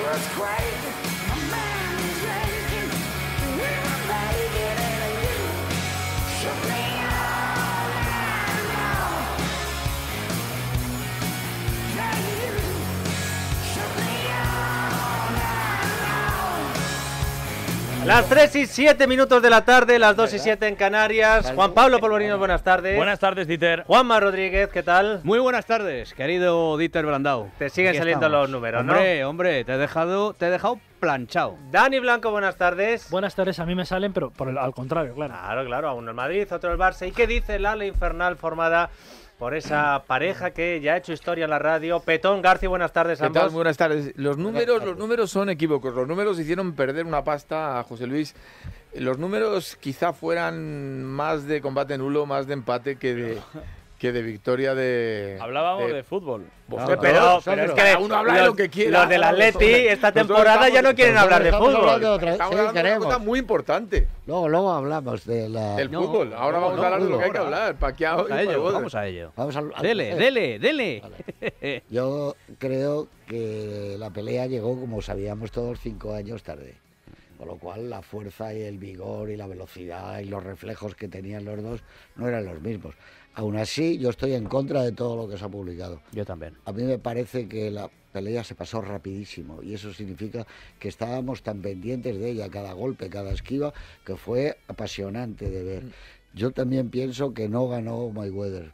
It great. Las 3 y 7 minutos de la tarde, las 2 y 7 en Canarias. Juan Pablo Polvorino, buenas tardes. Buenas tardes, Dieter. Juanma Rodríguez, ¿qué tal? Muy buenas tardes, querido Dieter Brandao. Te siguen saliendo los números, ¿no? Hombre, hombre, te he dejado, te he dejado planchado. Dani Blanco, buenas tardes. Buenas tardes, a mí me salen, pero al contrario, claro. Claro, claro, a uno el Madrid, otro el Barça. ¿Y qué dice la ala infernal formada por esa pareja que ya ha hecho historia en la radio. Petón García, buenas tardes. Ambos. Buenas tardes. Los números, los números son equívocos. Los números hicieron perder una pasta a José Luis. Los números quizá fueran más de combate nulo, más de empate que de, que de victoria de. Hablábamos de, fútbol. pero, es que uno habla los, de lo que Los del Atleti esta temporada ya no quieren hablar de fútbol. De otra, estamos hablando de una cosa muy importante. Luego, luego hablamos de la... El fútbol. Ahora vamos a hablar de lo que hay que hablar. Paquiao vamos, a ello, vamos a ello. Eh. dele, dele, dele. Yo creo que la pelea llegó, como sabíamos todos, cinco años tarde. Con lo cual la fuerza y el vigor y la velocidad y los reflejos que tenían los dos no eran los mismos. Aún así, yo estoy en contra de todo lo que se ha publicado. Yo también. A mí me parece que la pelea se pasó rapidísimo y eso significa que estábamos tan pendientes de ella, cada golpe, cada esquiva, que fue apasionante de ver. Mm. Yo también pienso que no ganó Mayweather,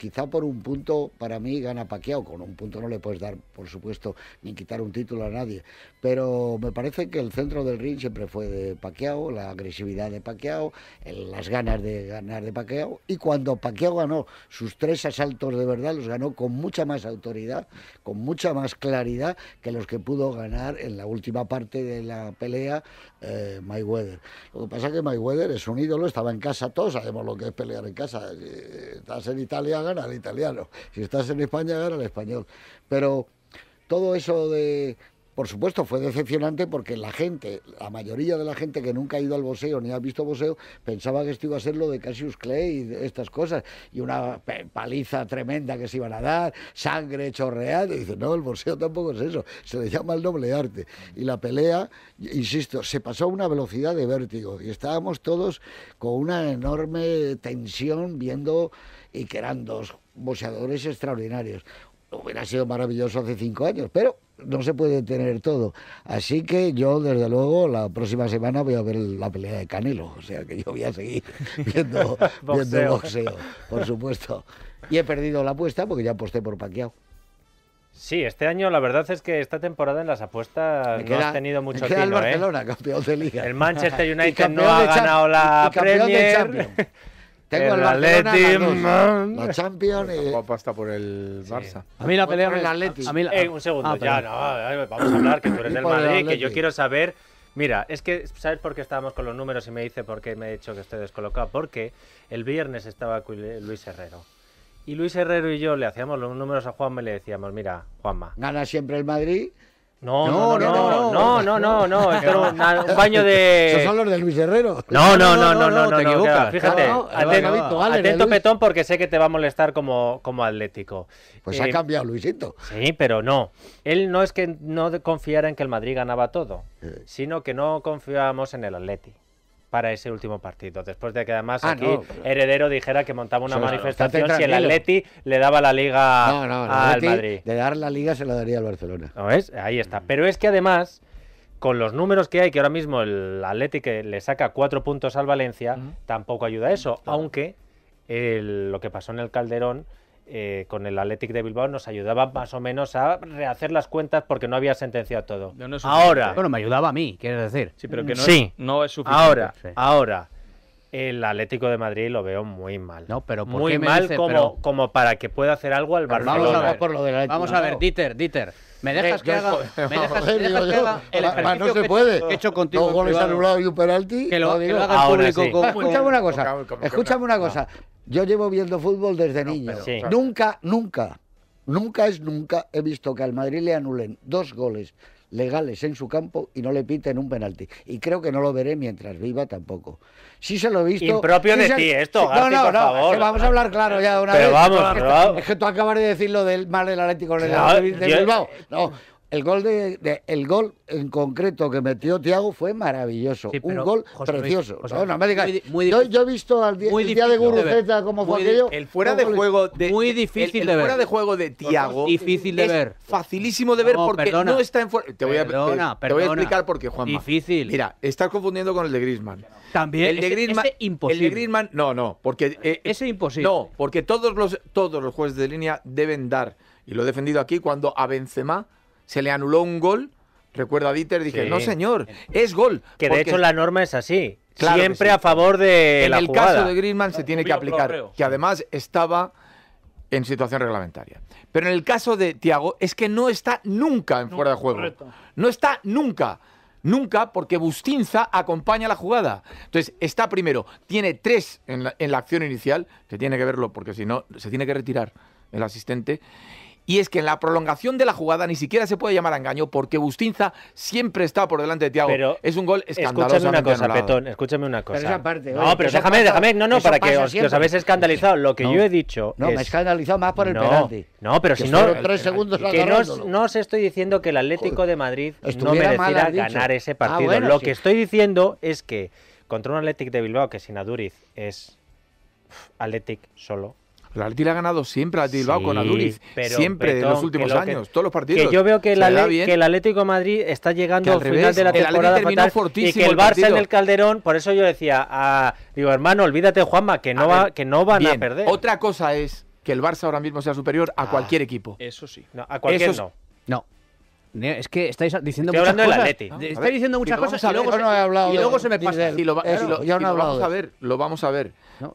quizá por un punto para mí gana Paquiao, con un punto no le puedes dar, por supuesto, ni quitar un título a nadie, pero me parece que el centro del ring siempre fue de Paquiao, la agresividad de Paquiao, las ganas de ganar de Paquiao, y cuando Paquiao ganó sus tres asaltos de verdad, los ganó con mucha más autoridad, con mucha más claridad que los que pudo ganar en la última parte de la pelea eh, Mayweather. Lo que pasa es que Mayweather es un ídolo, estaba en casa, todos sabemos lo que es pelear en casa, eh, estás en Italia, al italiano, si estás en España gana el español. Pero todo eso de, por supuesto, fue decepcionante porque la gente, la mayoría de la gente que nunca ha ido al boxeo ni ha visto boxeo, pensaba que esto iba a ser lo de Cassius Clay y estas cosas. Y una paliza tremenda que se iban a dar, sangre chorreada. Y dice, no, el boxeo tampoco es eso. Se le llama el doble arte. Y la pelea, insisto, se pasó a una velocidad de vértigo. Y estábamos todos con una enorme tensión viendo y que eran dos boxeadores extraordinarios. Hubiera sido maravilloso hace cinco años, pero no se puede tener todo. Así que yo, desde luego, la próxima semana voy a ver la pelea de Canelo. O sea que yo voy a seguir viendo, boxeo. boxeo, por supuesto. Y he perdido la apuesta porque ya aposté por Pacquiao. Sí, este año la verdad es que esta temporada en las apuestas no has tenido mucho tiempo. el ¿eh? Barcelona, El Manchester United no ha ganado la Premier. Tengo el, el Atleti, La Champions y... Papá está por el Barça. A mí la pelea el Atleti. A, mí eh, un segundo, ah, ya, no, eh, vamos a hablar que tú eres del Madrid, que yo quiero saber Mira, es que, ¿sabes por qué estábamos con los números y me dice por qué me he dicho que estoy descolocado? Porque el viernes estaba Luis Herrero. Y Luis Herrero y yo le hacíamos los números a Juanma y le decíamos, mira, Juanma. Gana siempre el Madrid, no, no, no, no, no, no, no, un, baño de... son los de Luis Herrero. No, no, no, no, no, no, te equivocas. fíjate, atento, Petón, porque sé que te va a molestar como, como atlético. Pues ha cambiado Luisito. Sí, pero no. Él no es que no confiara en que el Madrid ganaba todo, sino que no confiábamos en el Atleti para ese último partido. Después de que además ah, aquí Heredero dijera que montaba una manifestación si el Atleti le daba la liga al Madrid. De dar la liga se la daría al Barcelona. Ahí está. Mm. Pero es que además, con los números que hay, que ahora mismo el Atleti que le saca cuatro puntos al Valencia, mm. tampoco ayuda a eso. Aunque lo que pasó en el Calderón eh, con el Atlético de Bilbao nos ayudaba más o menos a rehacer las cuentas porque no había sentenciado todo. ahora. Bueno, me ayudaba a mí, quieres decir. Sí, pero que no, Es, no es suficiente. Ahora, ahora. El Atlético de Madrid lo veo muy mal. No, pero ¿por muy qué me mal como, como para que pueda hacer algo al Barcelona. Vamos a ver, por lo del. Vamos a ver, Dieter, Dieter. ¿Me eh, dejas que haga, el ejercicio no se puede. que he hecho contigo? Dos goles anulados y un penalti. Que lo, ah, Sí. escúchame una cosa. Escúchame una cosa. Yo llevo viendo fútbol desde niño. Nunca, nunca, nunca es nunca he visto que al Madrid le anulen dos goles legales en su campo y no le piten un penalti. Y creo que no lo veré mientras viva tampoco. Si se lo he visto. Impropio de ti esto, No, no, no. que vamos a hablar claro ya de una pero Vamos, es, que, es que tú acabas de decir lo del mal del Atlético de, Bilbao. No, el gol, de, el gol en concreto que metió Tiago fue maravilloso. un gol precioso. me yo, he visto al día, de Guruceta como fue aquello. El fuera de juego de. Muy difícil de ver. fuera de juego de Tiago. Difícil de ver. Facilísimo de ver porque no está en fuera. Te voy a, te, voy a explicar por qué, Juanma. Difícil. Mira, estás confundiendo con el de Griezmann. También. El de Grisman. Griezmann. El de Griezmann, no, no. Porque, eh, eh, ese imposible. No, porque todos los, todos los jueces de línea deben dar, y lo he defendido aquí, cuando a Benzema se le anuló un gol. Recuerda a Dieter, dije, no señor, es gol. Que de hecho la norma es así. siempre a favor de en el caso de Griezmann se tiene que aplicar, que además estaba en situación reglamentaria. Pero en el caso de Tiago es que no está nunca en fuera de juego. No está nunca. Nunca porque Bustinza acompaña la jugada. Entonces, está primero, tiene tres en la, la acción inicial, Se tiene que verlo porque si no, se tiene que retirar el asistente y es que en la prolongación de la jugada ni siquiera se puede llamar a engaño porque Bustinza siempre está por delante de Tiago es un gol escandaloso. Escúchame una cosa, Petón, escúchame una cosa. Pero esa parte, no, pero déjame, déjame, no, no, para que os, habéis escandalizado. Lo que yo he dicho. No, me he escandalizado más por el no, penalti. No, pero si no. Tres segundos que no, no, os estoy diciendo que el Atlético de Madrid no mereciera ganar ah, ese partido. lo que estoy diciendo es que contra un Atlético de Bilbao que sin Aduriz es Atlético solo el Atleti ha ganado siempre a Bilbao con Aduriz, siempre en los últimos años, todos los partidos. Que yo veo que, el, Atlético Madrid está llegando al, final de la temporada el fatal, y que el, Barça en el Calderón, por eso yo decía, ah, digo, hermano, olvídate Juanma, que no, va, que no van a perder. Otra cosa es que el Barça ahora mismo sea superior a ah, cualquier equipo. Eso sí. a cualquier no. No. Es que estáis diciendo muchas cosas. Estáis diciendo muchas cosas y luego, se, me pasa. lo, no vamos a ver, lo vamos a ver.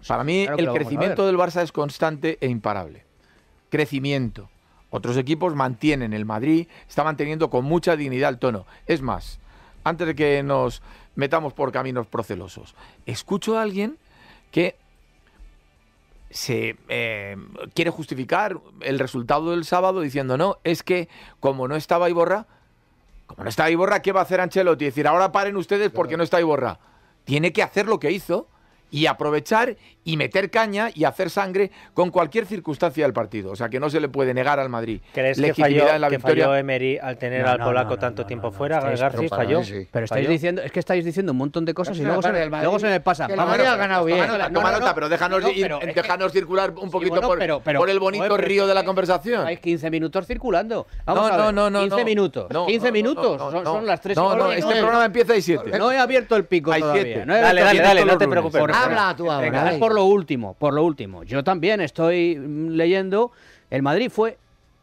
Para mí el crecimiento del Barça es constante e imparable. Crecimiento. Otros equipos mantienen el Madrid, está manteniendo con mucha dignidad el tono. Es más, antes de que nos metamos por caminos procelosos, escucho a alguien que se eh, quiere justificar el resultado del sábado diciendo, no, es que como no estaba Iborra, como no estaba Iborra, ¿qué va a hacer Ancelotti? Decir, ahora paren ustedes porque no está Iborra. Tiene que hacer lo que hizo, y aprovechar y meter caña y hacer sangre con cualquier circunstancia del partido. O sea, que no se le puede negar al Madrid. ¿Crees que falló, en la que falló Emery al tener al polaco tanto tiempo fuera? García falló. Sí. Pero estáis diciendo, es que estáis diciendo un montón de cosas y luego, se, me, luego se me pasa. El Madrid ha ganado bien. Toma nota, pero déjanos, ir, eh, déjanos circular un poquito por, por, el bonito río de la conversación. Hay 15 minutos circulando. Vamos no, no, no, 15 minutos. 15 minutos. Son las 3 No, no, este programa empieza a 7. No he abierto el pico todavía. Dale, dale, dale, no te preocupes habla tú ahora. por lo último, por lo último. Yo también estoy mm, leyendo. El Madrid fue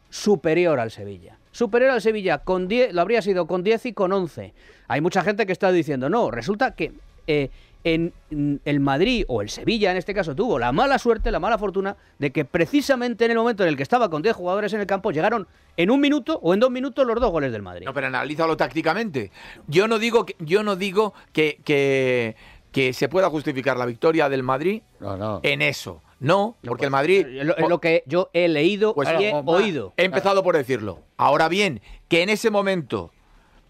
superior al Sevilla. Superior al Sevilla, con 10, lo habría sido con 10 y con 11. Hay mucha gente que está diciendo, no, resulta que eh, en, mm, el Madrid o el Sevilla en este caso tuvo la mala suerte, la mala fortuna de que precisamente en el momento en el que estaba con 10 jugadores en el campo llegaron en un minuto o en dos minutos los dos goles del Madrid. No, pero analízalo tácticamente. Yo no digo que, yo no digo que que se pueda justificar la victoria del Madrid en eso. No, porque el Madrid... Es lo, que yo he leído pues y he oído. He empezado por decirlo. Ahora bien, que en ese momento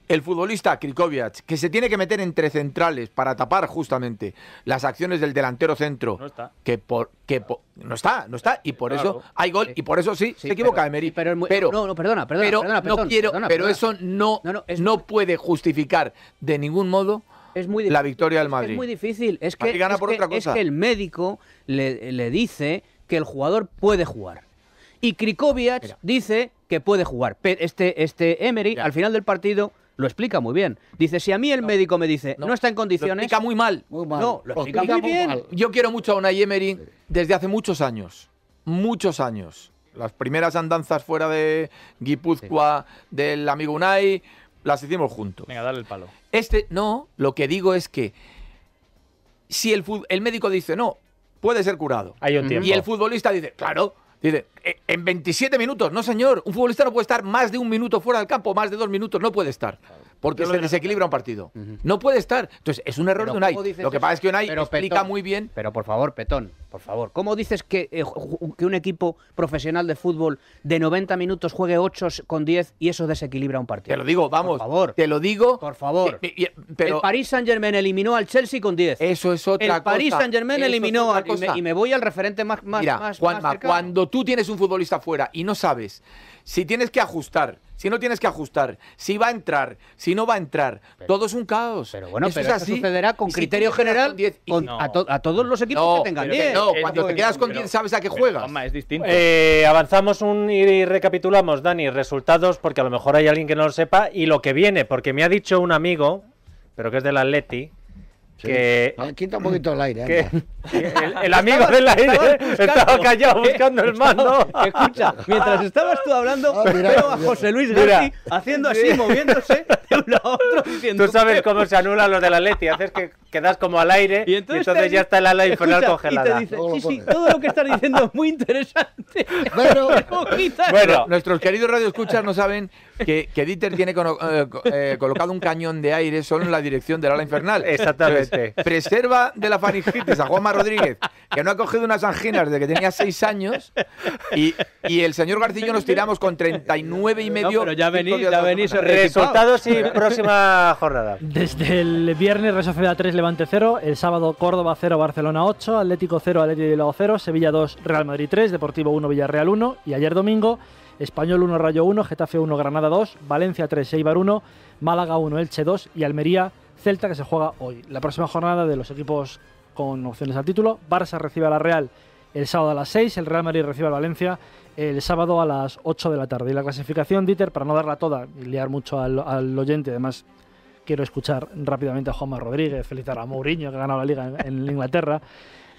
el futbolista Krikovic, que se tiene que meter entre centrales para tapar justamente las acciones del delantero centro, que por que no está, no está y por eso hay gol y por eso sí, se equivoca Emery. Pero, no, perdona, quiero, pero eso no, no puede justificar de ningún modo es muy la victoria del Madrid. Es, muy difícil. Es que, es que el médico le, dice que el jugador puede jugar. Y Krikovic dice que puede jugar. Este, este Emery, al final del partido, lo explica muy bien. Dice, si a mí el médico me dice, no, no, está en condiciones... explica muy mal. No, lo explica, muy bien. Yo quiero mucho a Unai Emery desde hace muchos años. Muchos años. Las primeras andanzas fuera de Guipúzcoa del amigo Unai las hicimos juntos. Venga, dale el palo. Este, no, lo que digo es que si el, el médico dice no, puede ser curado. Y el futbolista dice, claro, dice, e, en 27 minutos, no señor, un futbolista no puede estar más de un minuto fuera del campo, más de dos minutos, no puede estar. Claro porque se desequilibra un partido. No puede estar. Entonces, es un error de Unai. Lo que pasa es que Unai explica muy bien. Pero por favor, Petón, por favor, ¿cómo dices que, eh, un equipo profesional de fútbol de 90 minutos juegue 8 con 10 y eso desequilibra un partido? Te lo digo, vamos. Por favor. Te lo digo. Por favor. Eh, eh, pero, el Paris Saint-Germain eliminó al Chelsea con 10. Eso es otra cosa. El Paris Saint-Germain eliminó al. Y me, y me, voy al referente más. Juanma, cuando tú tienes un futbolista fuera y no sabes si tienes que ajustar, si no tienes que ajustar, si va a entrar, si no va a entrar, todo es un caos. Pero bueno, eso sucederá con criterio general a, todos los equipos que tengan 10. Eh, cuando te quedas con 10 sabes a qué juegas. es distinto. Eh, avanzamos y recapitulamos, Dani, resultados, porque a lo mejor hay alguien que no lo sepa, y lo que viene, porque me ha dicho un amigo, pero que es del Atleti, que, ah, un poquito el aire. el, amigo del aire estaba callado buscando el mando. Escucha, mientras estabas tú hablando, ah, veo a José Luis García haciendo así, moviéndose de uno a otro. Diciendo, tú sabes cómo se anula lo de la Leti, haces que quedas como al aire y entonces, ya está el ala infernal congelada. Y te dice, sí, sí, todo lo que estás diciendo es muy interesante. Bueno, bueno nuestros queridos radioescuchas no saben que, Dieter tiene eh, eh, colocado un cañón de aire solo en la dirección del ala infernal. Exactamente. preserva de la faringitis a Juanma Rodríguez, que no ha cogido unas anginas desde que tenía seis años, y, el señor Garcillo nos tiramos con 39 y medio. pero ya venís, ya venís. Resultados y próxima jornada. Desde el viernes, Real Sociedad 3, Levante 0, el sábado Córdoba 0, Barcelona 8, Atlético 0, Atlético de Bilbao 0, Sevilla 2, Real Madrid 3, Deportivo 1, Villarreal 1, y ayer domingo... Español 1, Rayo 1, Getafe 1, Granada 2, Valencia 3, Eibar 1, Málaga 1, Elche 2 y Almería Celta que se juega hoy. La próxima jornada de los equipos con opciones al título, Barça recibe a la Real el sábado a las 6, el Real Madrid recibe a Valencia el sábado a las 8 de la tarde. Y la clasificación, Dieter, para no darla toda y liar mucho al, oyente, además quiero escuchar rápidamente a Juanma Rodríguez, felicitar a Mourinho que ha ganado la liga en Inglaterra.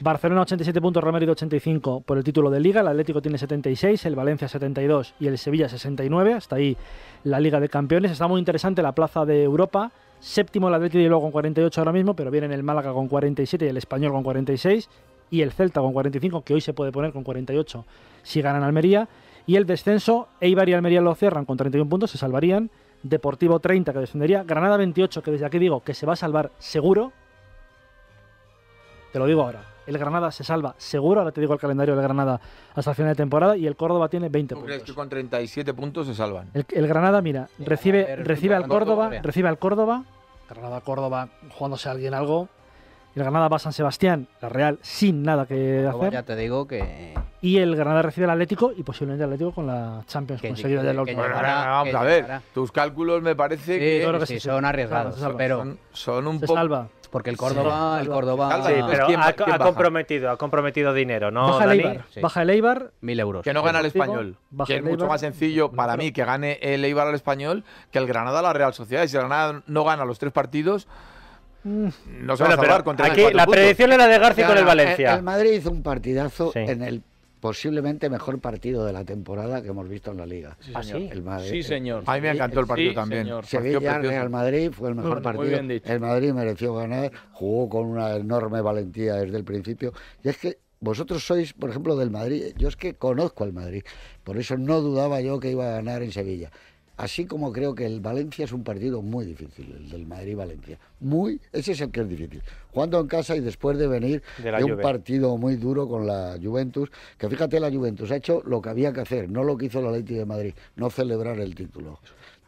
Barcelona 87 puntos, Real Madrid 85 por el título de Liga, el Atlético tiene 76, el Valencia 72 y el Sevilla 69, hasta ahí la Liga de Campeones. Está muy interesante la plaza de Europa, séptimo el Atlético y luego con 48 ahora mismo, pero vienen el Málaga con 47 y el Español con 46 y el Celta con 45, que hoy se puede poner con 48 si ganan Almería. Y el descenso, Eibar y Almería lo cierran con 31 puntos, se salvarían. Deportivo 30 que descendería, Granada 28 que desde aquí digo que se va a salvar seguro. Te lo digo ahora. El Granada se salva seguro, ahora te digo el calendario del Granada hasta el final de temporada, y el Córdoba tiene 20 puntos. que con 37 puntos se salvan? El, Granada, mira, recibe, recibe al Córdoba, recibe al Córdoba, Granada-Córdoba jugándose a alguien algo, el Granada va a San Sebastián, la Real, sin nada que hacer. Ya te digo que. Y el Granada recibe al Atlético y posiblemente el Atlético con la Champions conseguida Vamos a ver, tus cálculos me parece que, son arriesgados, pero son, un poco. salva. Porque el Córdoba, el Córdoba. ha, comprometido, ha comprometido dinero, ¿no? Baja el Eibar. Baja el Eibar. Mil euros. Que no gana el español. que es mucho más sencillo para mí que gane el Eibar al español que el Granada a la Real Sociedad. Y si el Granada no gana los tres partidos. Mm. No se a salvar contra el Aquí la predicción era de García con el eh, Valencia. el Madrid hizo un partidazo en el posiblemente mejor partido de la temporada que hemos visto en la liga. Sí, El Madrid, sí, señor. A mí me encantó el partido también. sevilla Madrid fue el mejor partido. El Madrid mereció ganar, jugó con una enorme valentía desde el principio. Y es que vosotros sois, por ejemplo, del Madrid. Yo es que conozco al Madrid. Por eso no dudaba yo que iba a ganar en Sevilla así como creo que el Valencia es un partido muy difícil, el del Madrid-Valencia. Muy, ese es el que es difícil. Jugando en casa y después de venir de, un partido muy duro con la Juventus, que fíjate, la Juventus ha hecho lo que había que hacer, no lo que hizo la Leite de Madrid, no celebrar el título.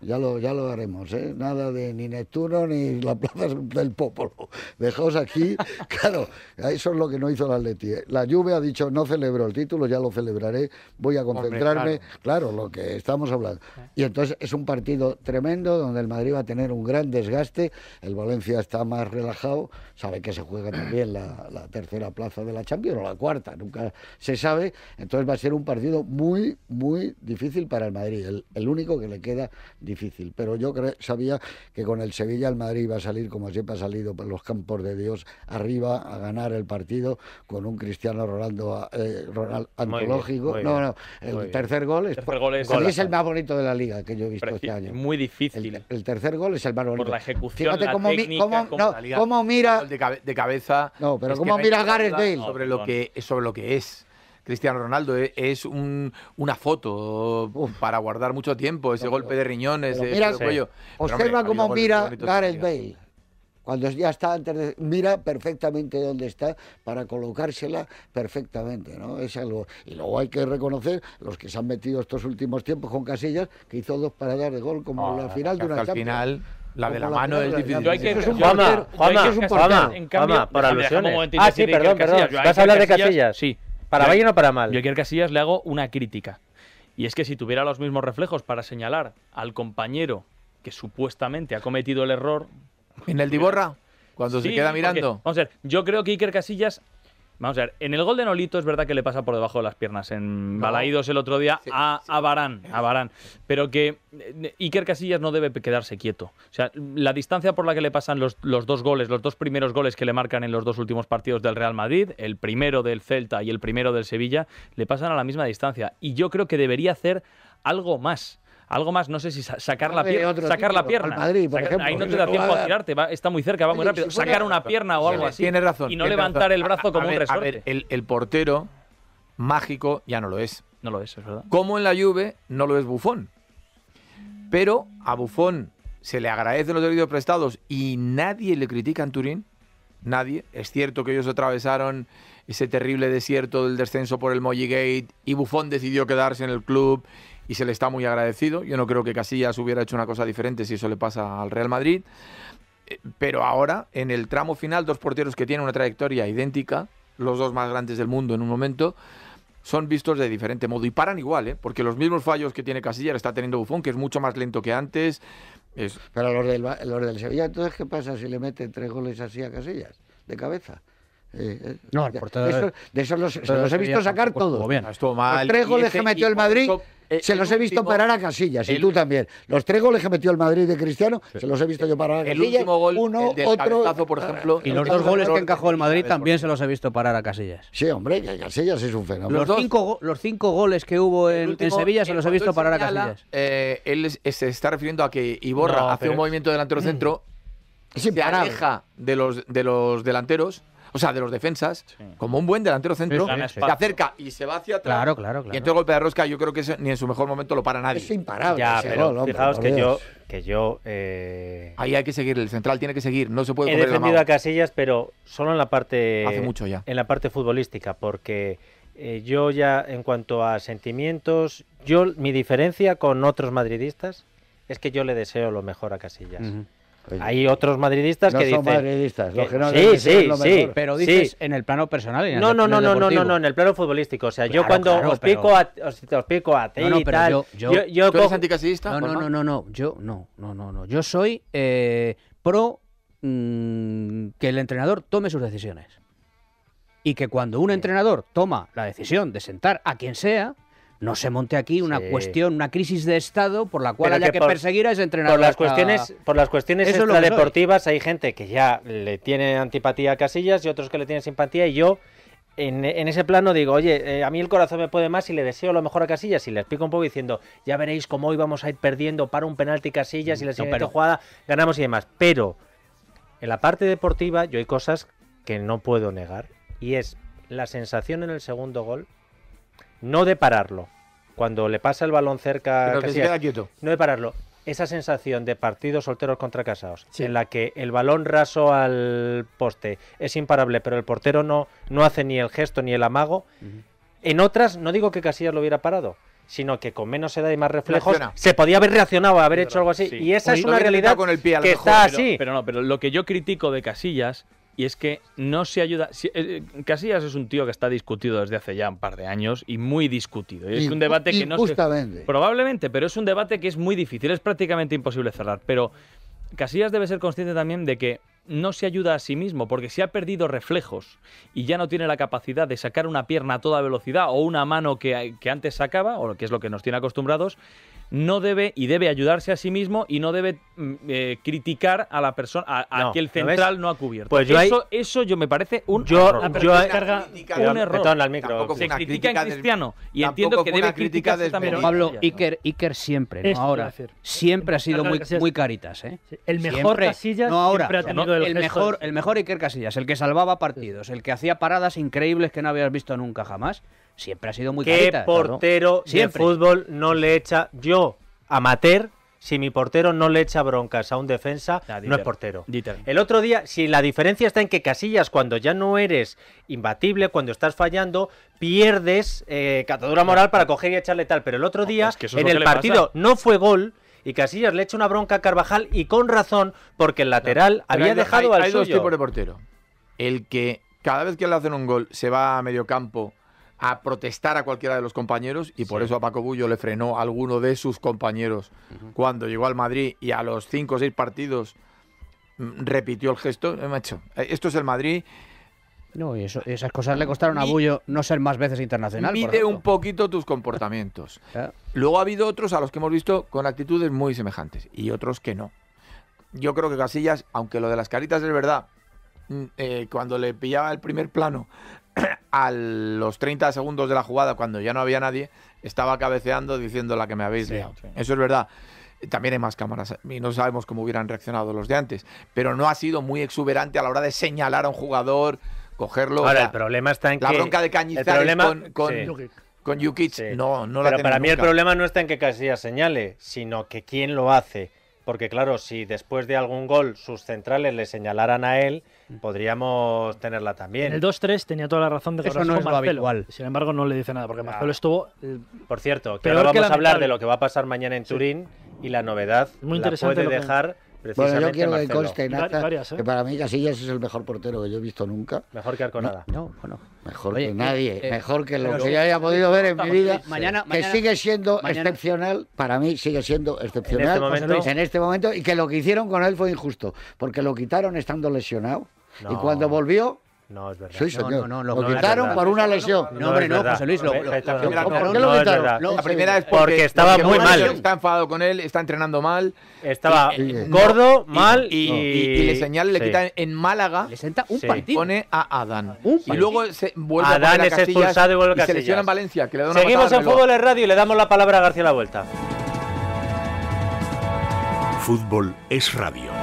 Ya lo, ya lo haremos, ¿eh? Nada de ni Neptuno ni la plaza del Popolo. Dejaos aquí. Claro, eso es lo que no hizo la Atleti. ¿eh? La Juve ha dicho, no celebro el título, ya lo celebraré, voy a concentrarme. claro. lo que estamos hablando. Y entonces es un partido tremendo donde el Madrid va a tener un gran desgaste. El Valencia está más relajado. Sabe que se juega también la, tercera plaza de la Champions o la cuarta, nunca se sabe. Entonces va a ser un partido muy, muy difícil para el Madrid. el único que le queda difícil. Pero yo sabía que con el Sevilla el Madrid iba a salir como siempre ha salido por los campos de Dios arriba a ganar el partido con un Cristiano Ronaldo, eh, antológico. no, no, el tercer gol es, el más bonito de la liga que yo he visto este año. Muy difícil. El, tercer gol es el más bonito. Por la ejecución, Fíjate cómo, mira de, cabeza. No, pero cómo mira Gareth sobre lo que sobre lo que es. Cristiano Ronaldo. Eh, es, una foto para guardar mucho tiempo, ese golpe de riñones, ese Observa cómo mira Gareth este Bale cuando ya está antes de, mira perfectamente dónde está para colocársela perfectamente, ¿no? Es algo y luego hay que reconocer los que se han metido estos últimos tiempos con Casillas que hizo dos paradas de gol como la ah, final de una al final la de la, mano del hay que, es un Juanma, Juanma, Ah, sí, perdón, ¿Vas hablar de Casillas? Sí. ¿Para bien o para mal? Yo a Iker Casillas le hago una crítica. Y es que si tuviera los mismos reflejos para señalar al compañero que supuestamente ha cometido el error. ¿En el Diborra? Cuando se queda mirando. vamos a ver, yo creo que Iker Casillas Vamos a ver, en el gol de Nolito es verdad que le pasa por debajo de las piernas, en Balaidos Balaídos el otro día, a, Barán, Pero que eh, Iker Casillas no debe quedarse quieto. O sea, la distancia por la que le pasan los, los, dos goles, los dos primeros goles que le marcan en los dos últimos partidos del Real Madrid, el primero del Celta y el primero del Sevilla, le pasan a la misma distancia. Y yo creo que debería hacer algo más algo más, no sé si sacar la, sacar la pierna. por ahí no te da tiempo a tirarte, está muy cerca, va muy rápido. sacar una pierna o algo así. Tiene razón. Y no levantar el brazo como un resorte. el, portero mágico ya no lo es. No lo es, es verdad. Como en la lluvia no lo es Bufón. Pero a Bufón se le agradecen los servicios prestados y nadie le critica en Turín. Nadie. Es cierto que ellos atravesaron ese terrible desierto del descenso por el gate y Bufón decidió quedarse en el club y se le está muy agradecido. Yo no creo que Casillas hubiera hecho una cosa diferente si eso le pasa al Real Madrid. Eh, pero ahora, en el tramo final, dos porteros que tienen una trayectoria idéntica, los dos más grandes del mundo en un momento, son vistos de diferente modo y paran igual, ¿eh? porque los mismos fallos que tiene Casillas está teniendo Bufón, que es mucho más lento que antes. Es... Pero los del, los del Sevilla, entonces, ¿qué pasa si le meten tres goles así a Casillas? De cabeza. Eh, eh, no, De eso, los, he visto sacar todos. Bien. mal. tres goles que metió el Madrid. Eh, se los he visto parar a Casillas, y tú también. Los tres goles que metió el Madrid de Cristiano, se los he visto eh, yo parar a Casillas. El último gol, uno, otro. por eh, ejemplo. Y los dos goles que encajó el Madrid también se los he visto parar a Casillas. Sí, hombre, Casillas es un fenómeno. Los, cinco, goles que hubo en, Sevilla se los he visto parar a Casillas. él se está refiriendo a que Iborra hace un movimiento delantero centro, se aleja de los, de los delanteros o sea, de los defensas, como un buen delantero centro, se acerca y se va hacia atrás. Claro, claro, claro. Y entonces el golpe de rosca, yo creo que ni en su mejor momento lo para nadie. Es imparable. fijaos que yo, eh, Ahí hay que seguir, el central tiene que seguir, no se puede. He defendido a Casillas, pero solo en la parte. Hace mucho ya. En la parte futbolística, porque eh, yo ya, en cuanto a sentimientos, yo mi diferencia con otros madridistas es que yo le deseo lo mejor a Casillas. Hay otros madridistas que dicen. Son madridistas, que no sí, sí, sí. Pero dices en el plano personal. Y en no, no, no, no, no, no, en el plano futbolístico. O sea, yo cuando os, pico a, os, pico a ti y tal. Yo, eres anticasidista? No, no, no, no, Yo no, no, no, no. Yo soy eh, pro mm, que el entrenador tome sus decisiones. Y que cuando un entrenador toma la decisión de sentar a quien sea, no se monte aquí una cuestión, una crisis de Estado por la cual hay haya que, perseguir a ese entrenador. Por las cuestiones, por las cuestiones hay gente que ya le tiene antipatía a Casillas y otros que le tienen simpatía y yo... En, ese plano digo, oye, eh, a mí el corazón me puede más y le deseo lo mejor a Casillas y le explico un poco diciendo, ya veréis cómo hoy vamos a ir perdiendo para un penalti Casillas y la siguiente jugada ganamos y demás. Pero en la parte deportiva yo hay cosas que no puedo negar y es la sensación en el segundo gol no de pararlo. Cuando le pasa el balón cerca, Pero no de pararlo. Esa sensación de partidos solteros contra casados, en la que el balón raso al poste es imparable, pero el portero no, no hace ni el gesto ni el amago. En otras, no digo que Casillas lo hubiera parado, sino que con menos edad y más reflejos se podía haber reaccionado, haber hecho algo así. Y esa es una realidad que está así. pero, no, pero lo que yo critico de Casillas y es que no se ayuda. Eh, eh, Casillas es un tío que está discutido desde hace ya un par de años y muy discutido. Es un debate que no se. Probablemente, pero es un debate que es muy difícil, es prácticamente imposible cerrar. Pero Casillas debe ser consciente también de que no se ayuda a sí mismo porque si ha perdido reflejos y ya no tiene la capacidad de sacar una pierna a toda velocidad o una mano que, que antes sacaba, o que es lo que nos tiene acostumbrados no debe y debe ayudarse a sí mismo y no debe mm, eh, criticar a la persona a, a que el central no ha cubierto. Pues eso, eso yo me parece un error. error. Se critica en Cristiano y entiendo que debe criticarse también. Pablo Iker, Iker siempre, no ¿eh? ahora. Siempre ha sido muy, muy caritas, El mejor Casillas no ha el mejor el mejor Iker Casillas, el que salvaba partidos, el que hacía paradas increíbles que no habías visto nunca jamás siempre ha sido muy ¿Qué portero en fútbol no le echa yo, amateur, si mi portero no le echa broncas a un defensa, no es portero. El otro día, si la diferencia está en que Casillas, cuando ya no eres imbatible, cuando estás fallando, pierdes eh, catadura moral para coger y echarle tal. Pero el otro día, en el partido, no fue gol. Y Casillas le echa una bronca a Carvajal y con razón, porque el lateral había dejado al suyo. Hay dos tipos de portero. El que cada vez que le hacen un gol se va a medio campo a protestar a cualquiera de los compañeros y por eso a Paco Bullo le frenó a alguno de sus compañeros cuando llegó al Madrid y a los cinco o seis partidos mm, repitió el gesto. hecho eh, eh, esto es el Madrid. No, y esas cosas le costaron a Bullo no ser más veces internacional. Mide un poquito tus comportamientos. Luego ha habido otros a los que hemos visto con actitudes muy semejantes y otros que no. Yo creo que Casillas, aunque lo de las caritas es verdad, mm, eh, cuando le pillaba el primer plano a los 30 segundos de la jugada, cuando ya no había nadie, estaba cabeceando diciendo la que me habéis visto Eso es verdad. También hay más cámaras y no sabemos cómo hubieran reaccionado los de antes, pero no ha sido muy exuberante a la hora de señalar a un jugador, cogerlo. Ahora, el problema está en la bronca de Cañizares con, con, no, no Pero para mí el problema no está en que Casillas señale, sino que quién lo hace porque claro, si después de algún gol sus centrales le señalaran a él, mm. podríamos tenerla también. el 2-3 tenía toda la razón de que no Marcelo. Sin embargo, no le dice nada, porque ah. Marcelo estuvo... Eh, Por cierto, que ahora vamos a hablar de lo que va a pasar mañana en Turín y la novedad puede dejar... Bueno, yo quiero que conste Nata, ¿eh? que para mí Casillas es el mejor portero que yo he visto nunca. Mejor que Arconada. No, bueno. Mejor que nadie, eh, eh, mejor que lo que yo haya podido ver en mi vida. que sigue siendo excepcional, para mí sigue siendo este excepcional en este, momento, y que lo que hicieron con él fue injusto, porque lo quitaron estando lesionado. Y cuando volvió, no es verdad. No, no, lo, quitaron por una lesión. No, hombre, no, José Luis. Lo, qué lo quitaron? la primera es porque, porque estaba muy mal. Está enfadado con él, está entrenando mal. Estaba gordo, mal y, y, le señala, le quitan en Málaga. Le senta un partido partido. Pone a Adán. y luego se vuelve Adán a Adán es a expulsado y vuelve a se lesiona en Valencia. Seguimos en Fútbol en Radio y le damos la palabra a García la vuelta. Fútbol es radio.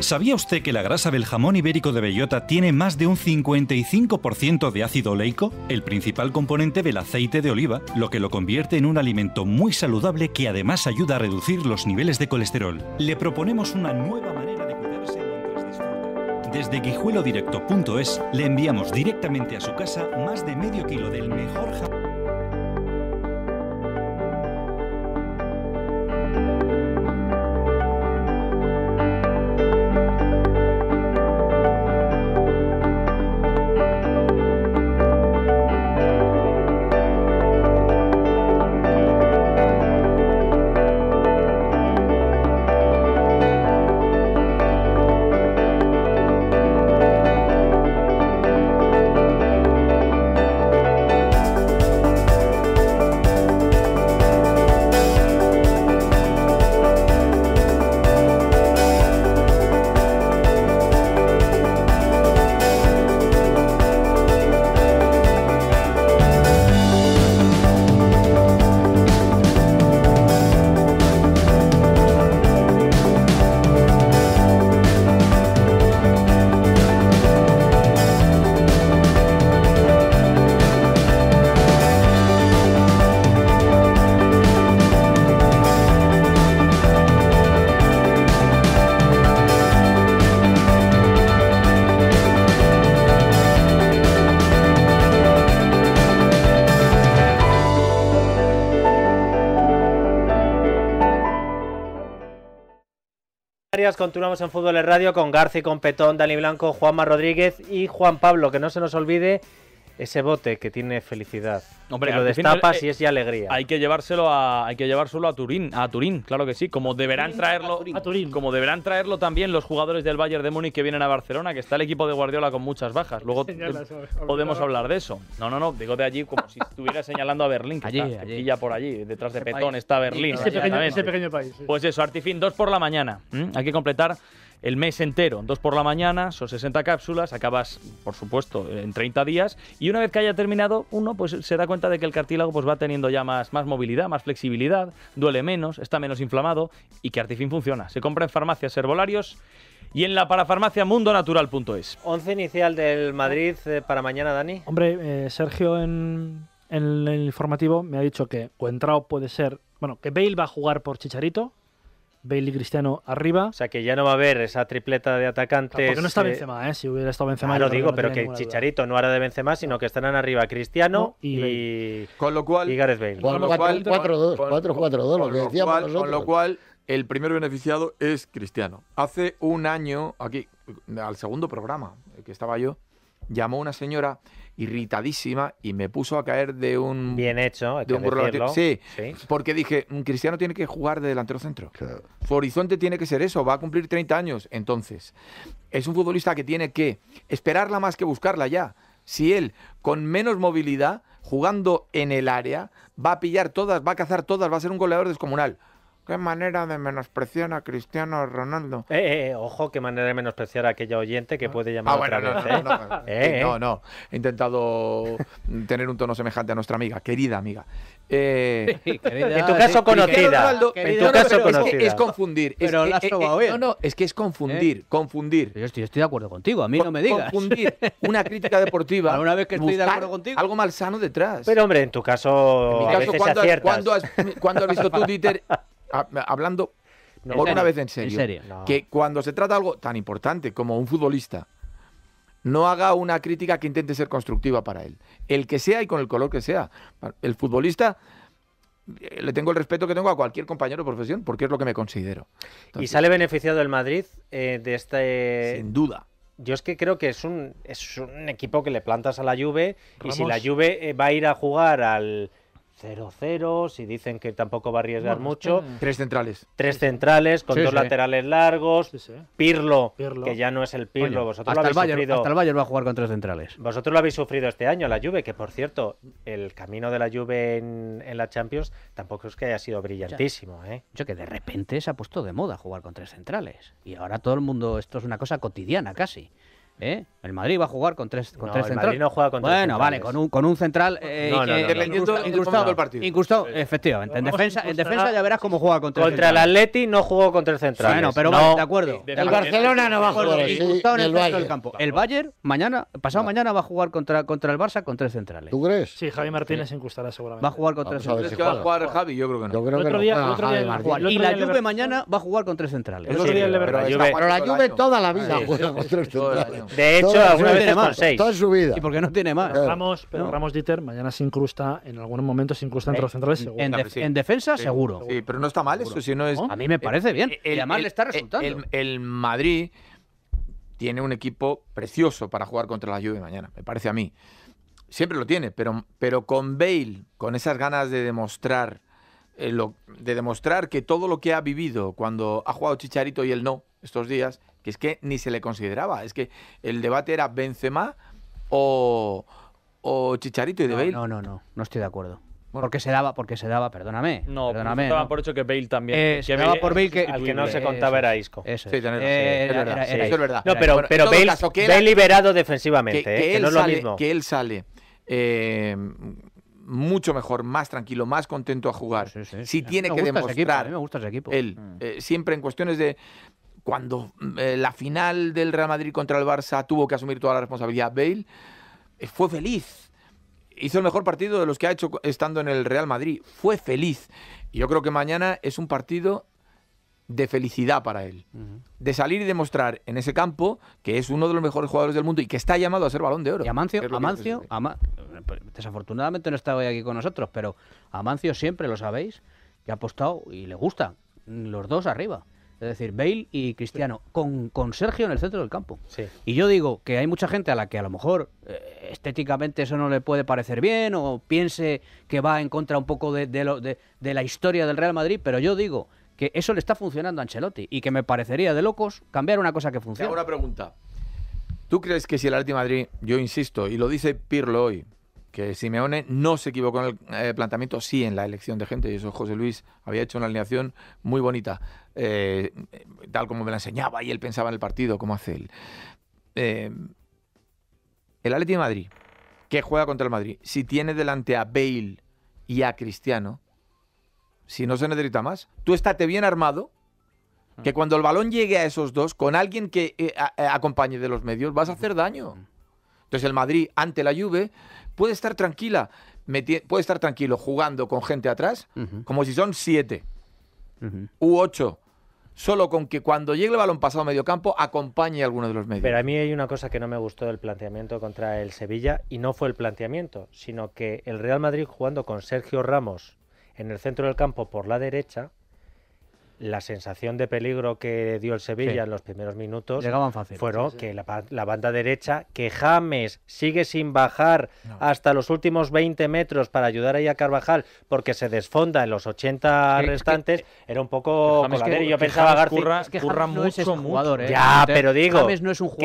¿Sabía usted que la grasa del jamón ibérico de bellota tiene más de un 55% de ácido oleico, el principal componente del aceite de oliva, lo que lo convierte en un alimento muy saludable que además ayuda a reducir los niveles de colesterol? Le proponemos una nueva manera de cuidarse mientras disfruta. Desde guijuelodirecto.es le enviamos directamente a su casa más de medio kilo del mejor jamón. Continuamos en Fútbol Radio con García, con Petón, Dani Blanco, Juanma Rodríguez y Juan Pablo. Que no se nos olvide ese bote que tiene felicidad. Hombre, lo destapas eh, y es ya alegría. Hay que llevárselo a hay que llevárselo a Turín, a Turín, claro que sí, como deberán traerlo como deberán traerlo también los jugadores del Bayern de Múnich que vienen a Barcelona, que está el equipo de Guardiola con muchas bajas. Luego eh, podemos hablar de eso. No, no, no, digo de allí como si estuviera señalando a Berlín, que está ya por allí, detrás de Petón está Berlín. Ese pequeño, país. Pues eso, Artifin 2 por la mañana. Hay que completar el mes entero, dos por la mañana, son 60 cápsulas, acabas, por supuesto, en 30 días, y una vez que haya terminado uno, pues se da cuenta de que el cartílago pues, va teniendo ya más, más movilidad, más flexibilidad, duele menos, está menos inflamado y que Artifin funciona. Se compra en farmacias herbolarios y en la parafarmacia mundonatural.es. Once inicial del Madrid eh, para mañana, Dani. Hombre, eh, Sergio en, el informativo me ha dicho que Cuentrao puede ser, bueno, que Bale va a jugar por Chicharito, Bailey Cristiano arriba. O sea que ya no va a haber esa tripleta de atacantes. Pero porque no está Benzema, ¿eh? Si hubiera estado Benzema. lo digo, pero que Chicharito no hará de Benzema, sino que estarán arriba Cristiano y, y, Con lo cual, Gareth Bale. 4-2, 4-4-2, lo que decíamos nosotros. Con lo cual, el primer beneficiado es Cristiano. Hace un año, aquí, al segundo programa eh, que estaba yo, llamó una señora irritadísima y me puso a caer de un. Bien hecho, de un Sí, porque dije, Cristiano tiene que jugar de delantero centro. Su horizonte tiene que ser eso, va a cumplir 30 años. Entonces, es un futbolista que tiene que esperarla más que buscarla ya. Si él, con menos movilidad, jugando en el área, va a pillar todas, va a cazar todas, va a ser un goleador descomunal. Qué manera de menospreciar a Cristiano Ronaldo. Eh, eh, eh, ojo, qué manera de menospreciar a aquella oyente que ah. puede ah, llamar ah, otra vez, no, no, no, no, He intentado tener un tono semejante a nuestra amiga, querida amiga. en tu caso conocida. en Es, confundir. es, No, no, es que es confundir, confundir. Yo estoy, de acuerdo contigo, a mí no me digas. Confundir una crítica deportiva. una vez que estoy de acuerdo contigo. Algo malsano detrás. Pero hombre, en tu caso, en ¿cuándo, has, visto tu Twitter Ah, hablando no, por una vez en serio, que cuando se trata de algo tan importante como un futbolista, no haga una crítica que intente ser constructiva para él. El que sea y con el color que sea. El futbolista eh, le tengo el respeto que tengo a cualquier compañero de profesión porque es lo que me considero. ¿Y sale beneficiado el Madrid eh, de este...? Sin duda. Yo es que creo que es un, es un equipo que le plantas a la Juve y si la Juve eh, va a ir a jugar al 0-0, si dicen que tampoco va a arriesgar mucho. Tres centrales. Tres centrales, con dos laterales largos. Pirlo, que ya no es el Pirlo. hasta el Bayern, va a jugar con tres centrales. Vosotros lo habéis sufrido este año, la Juve, que por cierto, el camino de la Juve en, la Champions tampoco es que haya sido brillantísimo. ¿eh? Yo que de repente se ha puesto de moda jugar con tres centrales. Y ahora todo el mundo, esto es una cosa cotidiana casi. ¿Eh? El Madrid va a jugar con tres, con no, el centrales. Madrid no juega con tres bueno, vale, con un, con un central eh, no, incrustado, incrustado, el partido. efectivamente. En defensa, en defensa ya verás cómo juega con Contra el Atleti no jugó con tres centrales. Bueno, pero vale, de acuerdo. El, Barcelona no va a jugar. Incrustado en el, del campo. El Bayern, mañana, pasado mañana, va a jugar contra, contra el Barça con tres centrales. ¿Tú crees? Sí, Javi Martínez incrustará seguramente. Va a jugar con tres centrales. va a jugar Javi? Yo creo que no. Y la Juve mañana va a jugar con tres centrales. Pero la Juve toda la vida juega con tres centrales. De hecho, alguna vez más seis. Toda su vida. Y porque no tiene más. Ramos, pero Ramos Dieter mañana se incrusta, en algunos momentos se incrusta entre eh, los centrales, seguro. En, defensa, seguro. Sí, pero no está mal eso, si no es... A mí me eh, parece bien. El, le está resultando. el, Madrid tiene un equipo precioso para jugar contra la Juve mañana, me parece a mí. Siempre lo tiene, pero, pero con Bale, con esas ganas de demostrar, eh, de demostrar que todo lo que ha vivido cuando ha jugado Chicharito y él no estos días, es que ni se le consideraba. Es que el debate era Benzema o, o Chicharito y de Bale. No, no, no, no estoy de acuerdo. Porque se daba, porque se daba, perdóname. No, perdóname. No. por hecho que Bale también. Eh, que se daba por Bale que. Al que no se contaba era Isco. Eso, es, verdad. No, pero, pero Bale, caso, liberado defensivamente, ¿eh? que, él no es sale, mismo. Que él sale eh, mucho mejor, más tranquilo, más contento a jugar. Si tiene que demostrar. a mí me gusta ese equipo. Él, mm. siempre en cuestiones de, cuando mm, eh, la final del Real Madrid contra el Barça tuvo que asumir toda la responsabilidad Bale, eh, fue feliz. Hizo el mejor partido de los que ha hecho estando en el Real Madrid. Fue feliz. Y yo creo que mañana es un partido de felicidad para él. De salir y demostrar en ese campo que es uno de los mejores jugadores del mundo y que está llamado a ser balón de oro. Y Amancio, Amancio eh, desafortunadamente no está hoy aquí con nosotros, pero Amancio siempre, lo sabéis, que ha apostado y le gusta los dos arriba. Es decir, Bale y Cristiano, con, Sergio en el centro del campo. Y yo digo que hay mucha gente a la que a lo mejor eh, estéticamente eso no le puede parecer bien o piense que va en contra un poco de, de, de, la historia del Real Madrid, pero yo digo que eso le está funcionando a Ancelotti y que me parecería de locos cambiar una cosa que funciona. una pregunta. ¿Tú crees que si el Real Madrid, yo insisto, y lo dice Pirlo hoy, que Simeone no se equivocó en el eh, planteamiento, sí en la elección de gente, y eso José Luis había hecho una alineación muy bonita. Eh, tal como me la enseñaba y él pensaba en el partido, como hace él. Eh, el Atleti de Madrid, que juega contra el Madrid, si tiene delante a Bale y a Cristiano, si no se necesita más, tú estate bien armado, mm. que cuando el balón llegue a esos dos, con alguien que eh, acompañe de los medios, vas a hacer daño. Mm. Entonces el Madrid ante la Juve puede estar tranquila, puede estar tranquilo jugando con gente atrás, como si son siete u ocho solo con que cuando llegue el balón pasado a medio campo acompañe a alguno de los medios. Pero a mí hay una cosa que no me gustó del planteamiento contra el Sevilla y no fue el planteamiento, sino que el Real Madrid jugando con Sergio Ramos en el centro del campo por la derecha la sensación de peligro que dio el Sevilla en los primeros minutos Llegaban fueron que la, banda derecha, que James sigue sin bajar hasta los últimos 20 metros para ayudar ahí a Carvajal porque se desfonda en los 80 restantes, era un poco Yo pensaba es que curra mucho, no es jugador, ¿eh? Ya, pero digo que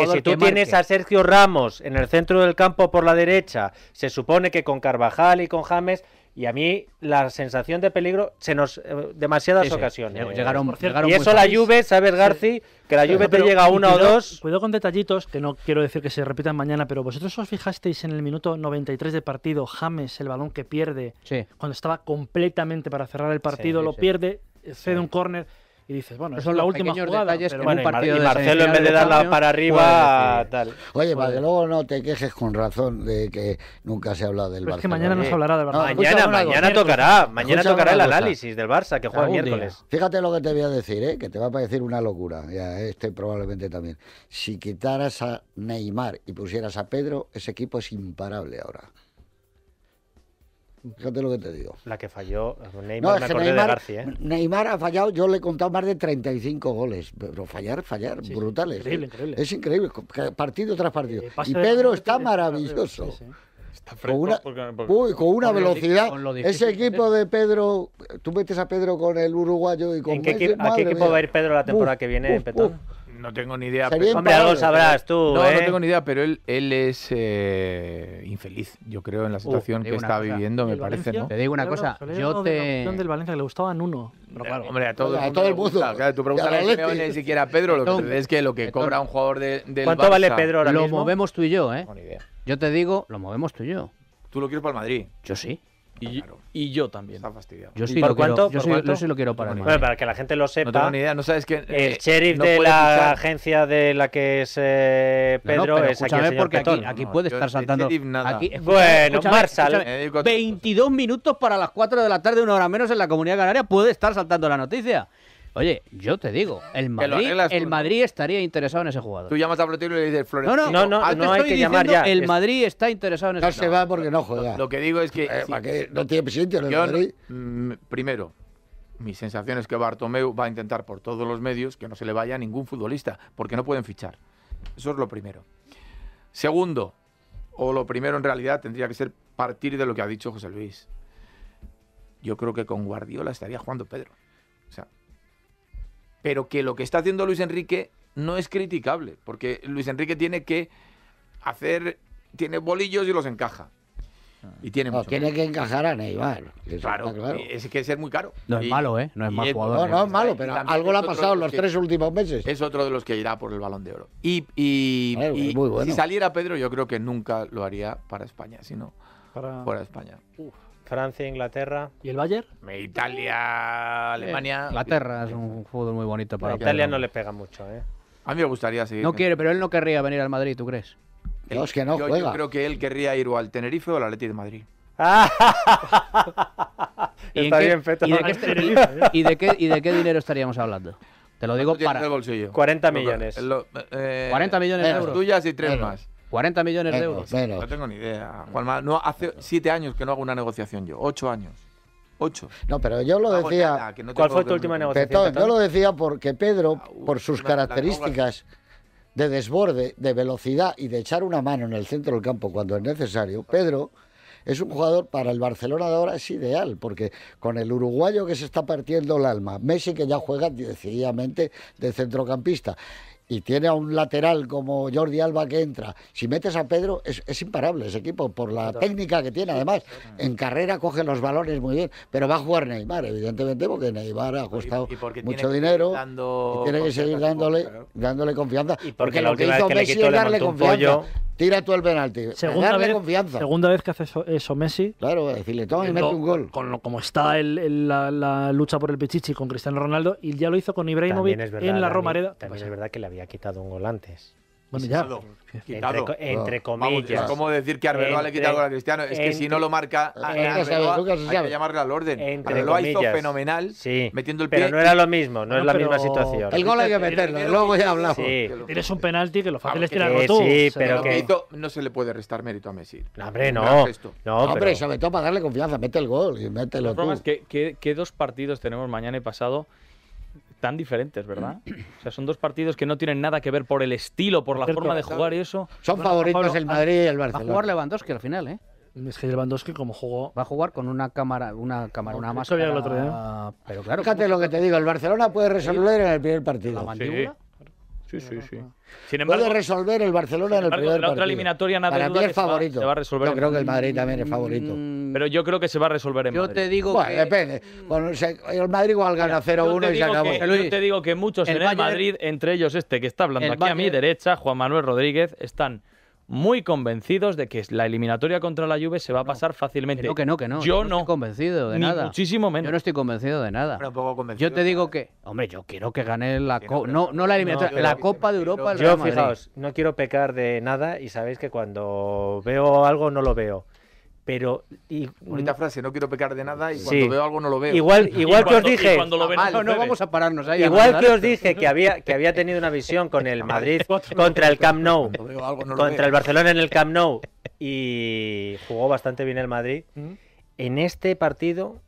si tú tienes a Sergio Ramos en el centro del campo por la derecha, se supone que con Carvajal y con James y a mí la sensación de peligro se nos. Eh, demasiadas ocasiones. llegaron, y eso la lluvia, sabes, Garci, que la lluvia te llega una o dos. Cuidado con detallitos, que no quiero decir que se repitan mañana, pero vosotros os fijasteis en el minuto 93 de partido, James, el balón que pierde, cuando estaba completamente para cerrar el partido, lo pierde, cede un córner dices, bueno, eso es la última jugada. Pero y, Marcelo en vez de darla para arriba, pues tal. Oye, para que luego no te quejes con razón de que nunca se habla del Barça. Es que mañana no se hablará del Barça. mañana, mañana tocará, mañana tocará el análisis del Barça que juega el Fíjate lo que te voy a decir, ¿eh? que te va a parecer una locura, este probablemente también. Si quitaras a Neymar y pusieras a Pedro, ese equipo es imparable ahora. Fíjate lo que te digo. La que falló, Neymar, no, Neymar, ¿eh? Neymar ha fallado, yo le he contado más de 35 goles, pero fallar, fallar, brutales. Increíble, increíble. Es increíble, partido tras partido. Eh, y Pedro está eh, maravilloso. Está con una, uy, con una velocidad. ese equipo de Pedro, tú metes a Pedro con el uruguayo y con qué ¿A qué equipo va a ir Pedro la temporada que viene, en Petón? No tengo ni idea. Pero... Hombre, algo sabrás ¿eh? tú. No, no ¿eh? tengo ni idea, pero él, él es eh, infeliz, yo creo, en la situación que está viviendo, me parece, ¿no? Te digo una cosa, yo, yo te. del Valencia que le en uno. Pero eh, hombre, a todo, el mundo. Claro, tú preguntas a ni siquiera a Pedro, lo que es que lo que cobra un jugador de, del ¿Cuánto vale Pedro ahora lo mismo? Lo movemos tú y yo, ¿eh? No, ni idea. Yo te digo, lo movemos tú y yo. ¿Tú lo quieres para el Madrid? Yo sí. Y, yo también. Está fastidiado. Yo sí, ¿Por lo, cuánto, quiero, yo sí, quiero para mí. Bueno, para que la gente lo sepa. No tengo ni idea, no sabes que. El eh, sheriff de la agencia de la que es eh, Pedro es aquí. aquí, puede estar saltando. Aquí, bueno, Marsal. 22 eh, minutos para las 4 de la tarde, una hora menos en la comunidad canaria, puede estar saltando la noticia. Oye, yo te digo, el Madrid, estaría interesado en ese jugador. Tú llamas a Florentino y le dices No, no, no, no hay que llamar ya. El Madrid está interesado en ese jugador. No se va porque no juega. Lo, que digo es que. Eh, no tiene presidente el Madrid. Mm, primero, mi sensación es que Bartomeu va a intentar por todos los medios que no se le vaya a ningún futbolista, porque no pueden fichar. Eso es lo primero. Segundo, o lo primero en realidad tendría que ser partir de lo que ha dicho José Luis. Yo creo que con Guardiola estaría jugando Pedro. O sea, pero que lo que está haciendo Luis Enrique no es criticable, porque Luis Enrique tiene que hacer, tiene bolillos y los encaja. Y tiene que encajar a Neymar. Claro, claro. es que es muy caro. No es malo, ¿eh? No es malo No, no ¿eh? es malo, pero algo le ha pasado en los tres últimos meses. Es otro de los que irá por el balón de oro. Y, y, si saliera Pedro, yo creo que nunca lo haría para España, sino para... fuera de España. Uf. Francia, Inglaterra. ¿Y el Bayern? Italia, Alemania. Eh, Inglaterra es un fútbol muy bonito para A Italia no le pega mucho, ¿eh? A mí me gustaría seguir. No quiere, pero él no querría venir al Madrid, ¿tú crees? que no yo, yo creo que él querría ir o al Tenerife o al Atleti de Madrid. ¿Y Está bien, Feto. ¿eh? ¿y de, qué, y de qué- dinero estaríamos hablando? Te lo digo para el bolsillo. 40 millones. 40 eh, millones de euros. tuyas y tres más. 40 millones de euros. No tengo ni idea. no, hace siete años que no hago una negociación yo, ocho años. Ocho. No, pero yo lo ah, decía. ¿Cuál fue tu última negociación? yo lo decía porque Pedro, ah, por sus características de desborde, de velocidad y de echar una mano en el centro del campo cuando es necesario, Pedro es un jugador para el Barcelona de ahora es ideal, porque con el uruguayo que se está partiendo el alma, Messi que ya juega decididamente de centrocampista y tiene a un lateral como Jordi Alba que entra, si metes a Pedro, es, imparable ese equipo por la técnica que tiene. Además, en carrera coge los balones muy bien, pero va a jugar Neymar, evidentemente, porque Neymar ha costado mucho dinero y tiene que seguir dándole, dándole confianza. porque, lo que, hizo Messi es darle confianza. Tira tú el penalti. Segunda vez, Segunda vez que hace eso, Messi. Claro, decirle, toma y mete un gol. Con lo, como está la, lucha por el Pichichi con Cristiano Ronaldo, y ya lo hizo con Ibrahimovic en la Romareda. también es verdad que le había quitado un gol antes. Bueno, ya. Quitado. Entre, entre comillas. Vamos, es como decir que Arbeloa le quita gol a Cristiano. Es que si no lo marca Arbeloa, hay que llamarle al orden. Arbeloa comillas, hizo fenomenal metiendo el pie. Pero no era lo mismo, no, es la misma situación. El gol hay que meterlo, luego ya hablamos. Sí. Tienes un penalti que lo fácil es tirarlo tú. Sí, pero que... Mérito, no se le puede restar mérito a Messi. No, hombre, no. No, hombre, sobre todo para darle confianza. Mete el gol y mételo tú. que ¿Qué dos partidos tenemos mañana y pasado? tan diferentes, ¿verdad? Mm. O sea, son dos partidos que no tienen nada que ver por el estilo, por la forma de jugar y eso. Son favoritos el ah, Madrid y el Barcelona. Va a jugar Lewandowski al final, ¿eh? Es que Lewandowski como jugó... Va a jugar con una cámara, una cámara, una máscara... El otro día. Pero claro, Fíjate lo que te digo, el Barcelona puede resolver en el primer partido. ¿La mandíbula? Sí, sí, sí. Sin embargo, Puede resolver el Barcelona en el primer La otra eliminatoria nada Para mí es favorito. Se va a resolver yo creo que el Madrid también es mm, favorito. Pero yo creo que se va a resolver en Madrid. bueno, depende. Bueno, el Madrid igual gana 0-1 y se acabó. yo te digo que muchos en el Madrid, entre ellos este que está hablando aquí a mi derecha, Juan Manuel Rodríguez, están muy convencidos de que la eliminatoria contra la Juve se va a pasar fácilmente. que no, que no. Yo, no, estoy convencido de nada. Muchísimo menos. Yo no estoy convencido de nada. yo te digo que, hombre, yo quiero que gane la Copa, no, no la Copa de Europa. Yo, fijaos, no quiero pecar de nada y sabéis que cuando veo algo no lo veo pero y, bonita mm, frase no quiero pecar de nada y cuando veo algo no lo veo igual igual que os dije no, vamos a pararnos ahí igual que os dije que había que había tenido una visión con el Madrid contra el Camp Nou contra el Barcelona en el Camp Nou y jugó bastante bien el Madrid mm. en este partido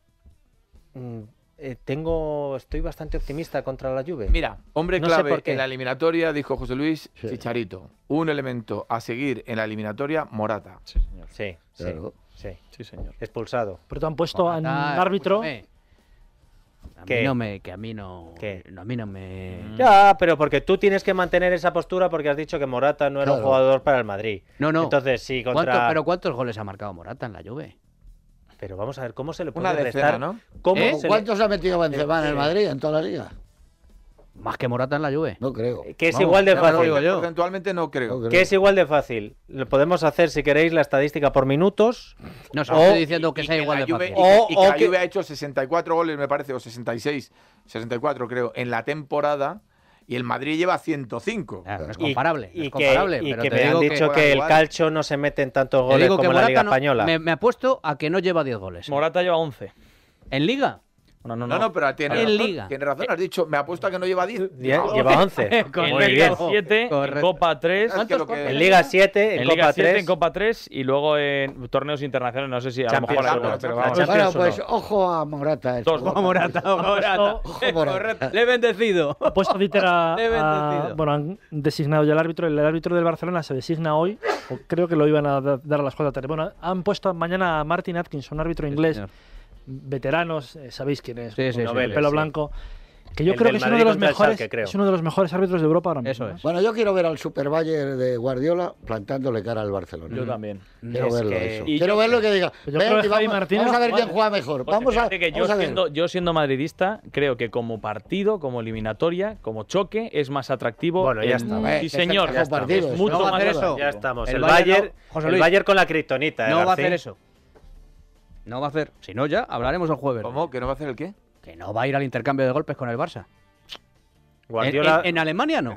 mm, eh, tengo estoy bastante optimista contra la Juve mira hombre claro. clave en la eliminatoria dijo José Luis Chicharito un elemento a seguir en la eliminatoria Morata sí señor sí. Sí. Sí, señor. Expulsado. Pero te han puesto a un árbitro. me, que a mí no, a mí no me. Mm. Ya, pero porque tú tienes que mantener esa postura porque has dicho que Morata no era un jugador para el Madrid. No, no. Entonces sí contra. pero cuántos goles ha marcado Morata en la lluvia Pero vamos a ver cómo se le puede Una ¿Cómo ¿Eh? ¿Cuántos ha metido Benzema en el eh, Madrid eh, en toda la liga? Más que Morata en la lluvia, No creo. Eh, que es igual de fácil. Eventualmente no creo. que es igual de fácil. Lo podemos hacer, si queréis, la estadística por minutos. No, o, estoy diciendo que sea igual de fácil. o, que, la ha hecho 64 goles, me parece, o 66, 64 creo, en la temporada y el Madrid lleva 105. Claro, es comparable. es comparable, que, pero te me han dicho que, el calcho no se mete en tantos goles como la Liga Española. Me, me, apuesto a que no lleva 10 goles. ¿eh? Morata lleva 11. ¿En Liga? No, no, no. pero tiene, en razón, Liga. tiene razón. Has dicho, me apuesto a que no lleva 10. lleva 11. Muy Liga 7, en Copa 3. En Liga 7, en, en Copa 3. en Copa 3 y luego en torneos internacionales. No sé si a lo mejor. La, pero, ah, vamos. Bueno, pues ojo a Morata. Ojo Morata, ojo Morata. Le he bendecido. Ha puesto a, Le bueno, han designado ya el árbitro. El árbitro del Barcelona se designa hoy. creo que lo iban a dar a las cuatro de la tarde. Bueno, han puesto mañana a Martin Atkinson, árbitro inglés veteranos, eh, sabéis quién es, el pelo blanco. Que yo creo que, es uno, de los mejores, es uno de los mejores árbitros de Europa ahora mismo. ¿eh? Bueno, yo quiero ver al Super Bayern de Guardiola plantándole cara al Barcelona. Yo también. Mm. Quiero verlo Y quiero ver lo que diga. Pues vamos, a ver quién juega mejor. vamos, a, yo, Siendo, yo siendo madridista, creo que como partido, como eliminatoria, como choque, es más atractivo. Bueno, ya está. señor. es mucho más ya estamos. El, Bayer, Bayern, con la criptonita. ¿eh, no va a hacer eso. No va a hacer. Si no, ya hablaremos el jueves. ¿Cómo? ¿Que no va a hacer el qué? Que no va a ir al intercambio de golpes con el Barça. Guardiola... En, Alemania no.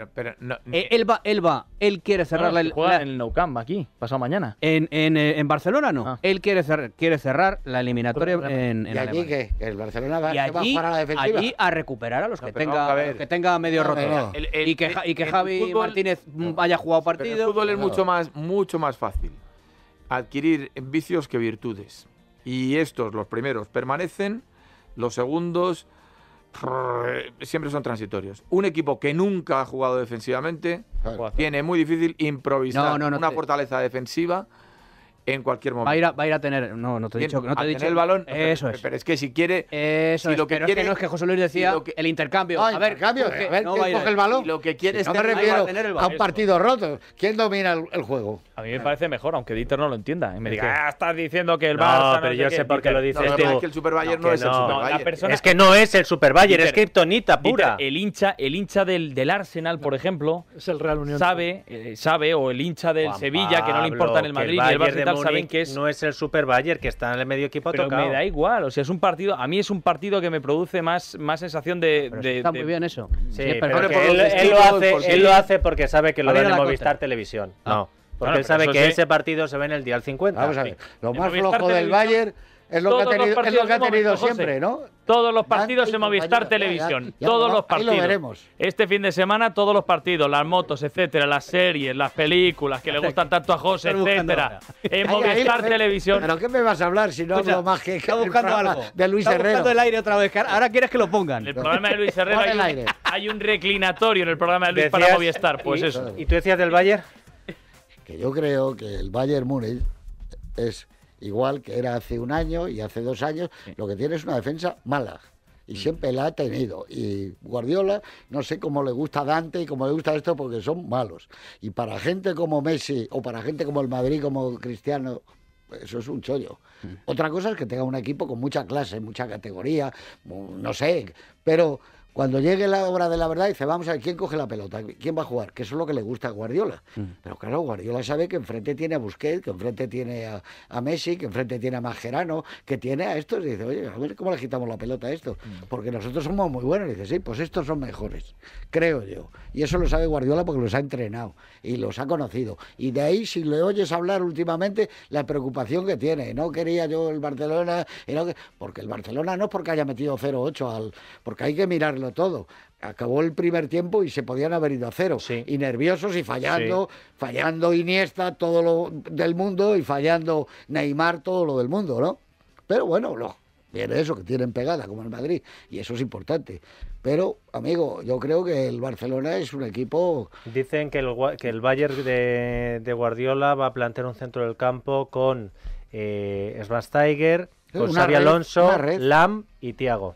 Eh, él, va, él va, él quiere cerrar la, juega en el Nou Camp aquí, pasado mañana. En, en eh, Barcelona no. Ah. Él quiere cerrar, quiere cerrar la eliminatoria en, ¿Y allí que, el Barcelona va, y a la defensiva. Allí a recuperar a los que tenga, que tenga medio roto. y que, Javi Martínez haya jugado partido. el fútbol es mucho más, mucho más fácil adquirir vicios que virtudes. Y estos, los primeros, permanecen, los segundos siempre son transitorios. Un equipo que nunca ha jugado defensivamente tiene muy difícil improvisar una fortaleza defensiva en cualquier momento. Va a ir a, tener, no, no te he dicho, no te he dicho. el balón. Eso es. Pero es que si quiere, eso si lo que quiere no es que José Luis decía el intercambio. Ah, a ver, cambio a ver, coge el balón? lo que quiere es no me refiero a, un partido roto. ¿Quién domina el, juego? A mí me parece mejor, aunque Dieter no lo entienda y me diga, ah, estás diciendo que el Barça. No, pero yo sé por qué lo dices. es que el Super no, es el Super Es que no es el Super es kriptonita pura. El hincha, el hincha del Arsenal, por ejemplo, es el Real Unión. Sabe, eh, sabe o el hincha del Sevilla que no le importa en el Madrid y el Barça que no es el Super Bayern, que está en el medio equipo Pero me da igual, o sea, es un partido, a mí es un partido que me produce más, más sensación de, Está muy bien eso. él, lo hace, porque... sabe que lo debe en Movistar Televisión. Ah. No. Porque él sabe que ese partido se ve en el día 50. Ah, pues lo más flojo del Bayern es lo, que ha tenido, que ha tenido siempre, ¿no? Todos los partidos en Movistar Televisión. todos los partidos. Ahí lo veremos. Este fin de semana, todos los partidos, las motos, etcétera, las series, las películas que le gustan tanto a José, etcétera. En Movistar Televisión. ¿Pero qué me vas a hablar si no lo hablo más que está buscando algo. de Luis está Herrero? buscando el aire otra vez. Ahora quieres que lo pongan. El programa de Luis Herrero. hay, un, hay, un reclinatorio en el programa de Luis para Movistar. Pues eso. ¿Y tú decías del Bayern? Que yo creo que el Bayern Múnich es igual que era hace un año y hace dos años, lo que tiene es una defensa mala. Y mm. siempre la ha tenido. Y Guardiola, no sé cómo le gusta a Dante y cómo le gusta esto porque son malos. Y para gente como Messi o para gente como el Madrid, como Cristiano, eso es un chollo. Mm. Otra cosa es que tenga un equipo con mucha clase, mucha categoría, no sé, pero cuando llegue la hora de la verdad, dice, vamos a ver, ¿quién coge la pelota? ¿Quién va a jugar? Que eso es lo que le gusta a Guardiola. Mm. Pero claro, Guardiola sabe que enfrente tiene a Busquets, que enfrente tiene a, Messi, que enfrente tiene a Majerano, que tiene a estos. Y dice, oye, a ver cómo le quitamos la pelota a estos. Mm. Porque nosotros somos muy buenos. Y dice, sí, pues estos son mejores, creo yo. Y eso lo sabe Guardiola porque los ha entrenado y los ha conocido. Y de ahí, si le oyes hablar últimamente, la preocupación que tiene. No quería yo el Barcelona, porque el Barcelona no es porque haya metido 0-8 al... Porque hay que mirarlo todo. Acabó el primer tiempo y se podían haber ido a cero. Y nerviosos y fallando, fallando Iniesta, todo lo del mundo, y fallando Neymar, todo lo del mundo, ¿no? Pero bueno, no. Viene eso, que tienen pegada, como el Madrid, y eso es importante. Pero, amigo, yo creo que el Barcelona es un equipo. Dicen que el, que el Bayern de, Guardiola va a plantear un centro del campo con eh, con Alonso, Lam y Tiago.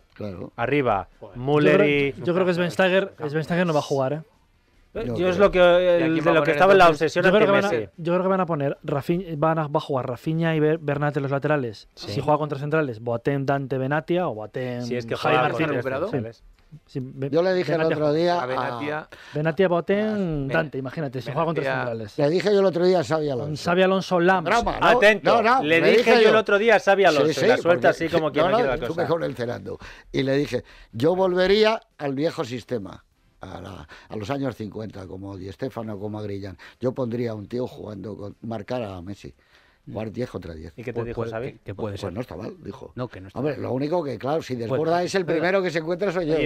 Arriba, Muller y... Yo creo que Sven Stager no va a jugar, ¿eh? Yo, es lo que, lo que estaba en la obsesión yo creo, que van a, yo creo que van a poner van a, a jugar Rafinha y Bernat en los laterales. Si juega contra centrales, Boateng, Dante, Benatia o Boateng, si es que Javi recuperado yo le dije el otro día a Benatia, ah. Benatia Boten, Dante, imagínate, se juega contra los centrales. Le dije yo el otro día a Xavi Alonso. Xavi Alonso Lams. no, Atento, le dije yo el otro día a Xavi Alonso, la suelta así como quien no, quiere la cosa. Con el Y le dije, yo volvería al viejo sistema. A, la, a, los años 50, como Di Stefano, como Agrillán. Yo pondría a un tío jugando, con, marcar a Messi. 10 contra 10. ¿Y qué te pues dijo pues, Que, puede pues, ser. Pues no está mal, dijo. No, que no está mal. lo único que, claro, si pues, desborda es el primero que se encuentra soy yo.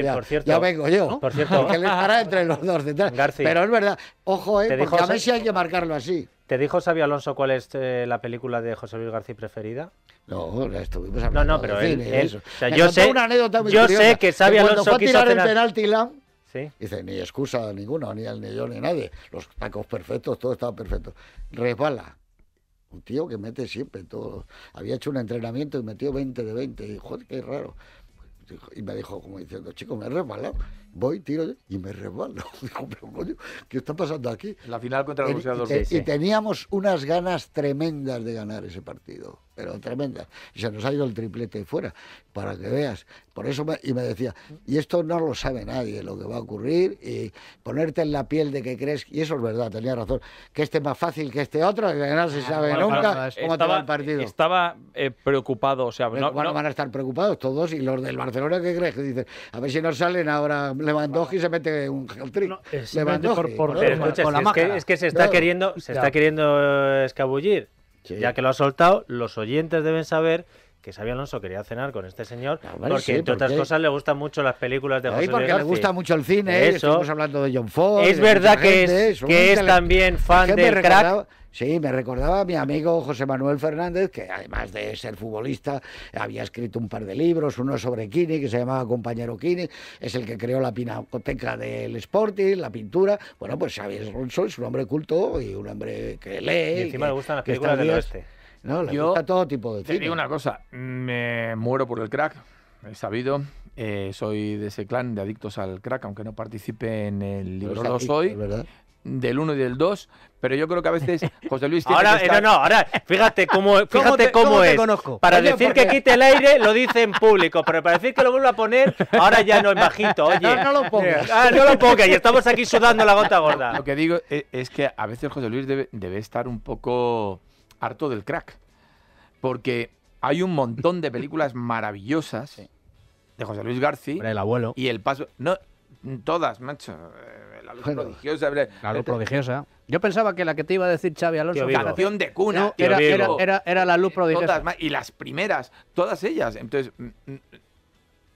ya, vengo yo. Por cierto. Porque le estará entre los dos. García, Pero es verdad. Ojo, eh, porque a sí hay que marcarlo así. ¿Te dijo Xavi Alonso cuál es eh, la película de José Luis García preferida? No, la estuvimos hablando. No, no, pero yo sé, yo sé que Xavi Alonso cuando fue a tirar el penalti, Lam, ¿Sí? Dice, ni excusa ninguna, ni él, ni yo, ni nadie. Los tacos perfectos, todo estaba perfecto. Resbala. Un tío que mete siempre todo. Había hecho un entrenamiento y metió 20 de 20. dijo joder, qué raro. Y me dijo como diciendo, chico, me he resbalado. Voy, tiro y me resbalo. Dijo, pero coño, ¿qué está pasando aquí? La final contra el Universidad y teníamos unas ganas tremendas de ganar ese partido pero tremenda. Y se nos ha ido el triplete fuera, para que veas. Por eso y me decía, y esto no lo sabe nadie, lo que va a ocurrir, y ponerte en la piel de que crees, y eso es verdad, tenía razón, que este es más fácil que este otro, que no se ah, sabe nunca cómo estaba, el partido. Estaba eh, preocupado, o sea... No, bueno, van a estar preocupados todos, y los del Barcelona, ¿qué crees? Que dicen, a ver si nos salen ahora Lewandowski y se mete un triplete. es, que, es, que, se está queriendo se está queriendo eh, escabullir ya que lo ha soltado, los oyentes deben saber que Sabi Alonso quería cenar con este señor ah, porque, entre otras cosas, le gustan mucho las películas de José porque le gusta mucho el cine, estamos hablando de John Ford. Es verdad que es, que es también fan de crack Sí, me recordaba a mi amigo José Manuel Fernández, que además de ser futbolista, había escrito un par de libros, uno sobre Kine, que se llamaba Compañero Kine, es el que creó la pinacoteca del Sporting, la pintura. Bueno, pues Xavier Ronson es un hombre culto y un hombre que lee. Y encima le gustan las películas del oeste. No, le gusta todo tipo de te cine. digo una cosa, me muero por el crack, he sabido, eh, soy de ese clan de adictos al crack, aunque no participe en el libro Lo soy del 1 y del 2, pero yo creo que a veces José Luis tiene ahora, que No, no, ahora, fíjate cómo, fíjate ¿Cómo, es. Para decir que quite el aire lo dice en público, pero para decir que lo vuelva a poner, ahora ya no es bajito. Oye, no, lo pongas. Ah, no lo pongas y estamos aquí sudando la gota gorda. Lo que digo e, es, que a veces José Luis debe, estar un poco harto del crack, porque hay un montón de películas maravillosas de José Luis García. El abuelo. Y el paso... No, Todas, macho. Eh, la luz prodigiosa. La luz eh, prodigiosa. Yo pensaba que la que te iba a decir Xavi Alonso... Canción de cuna. era, era, era, la luz prodigiosa. y las primeras, todas ellas. Entonces, mm, mm,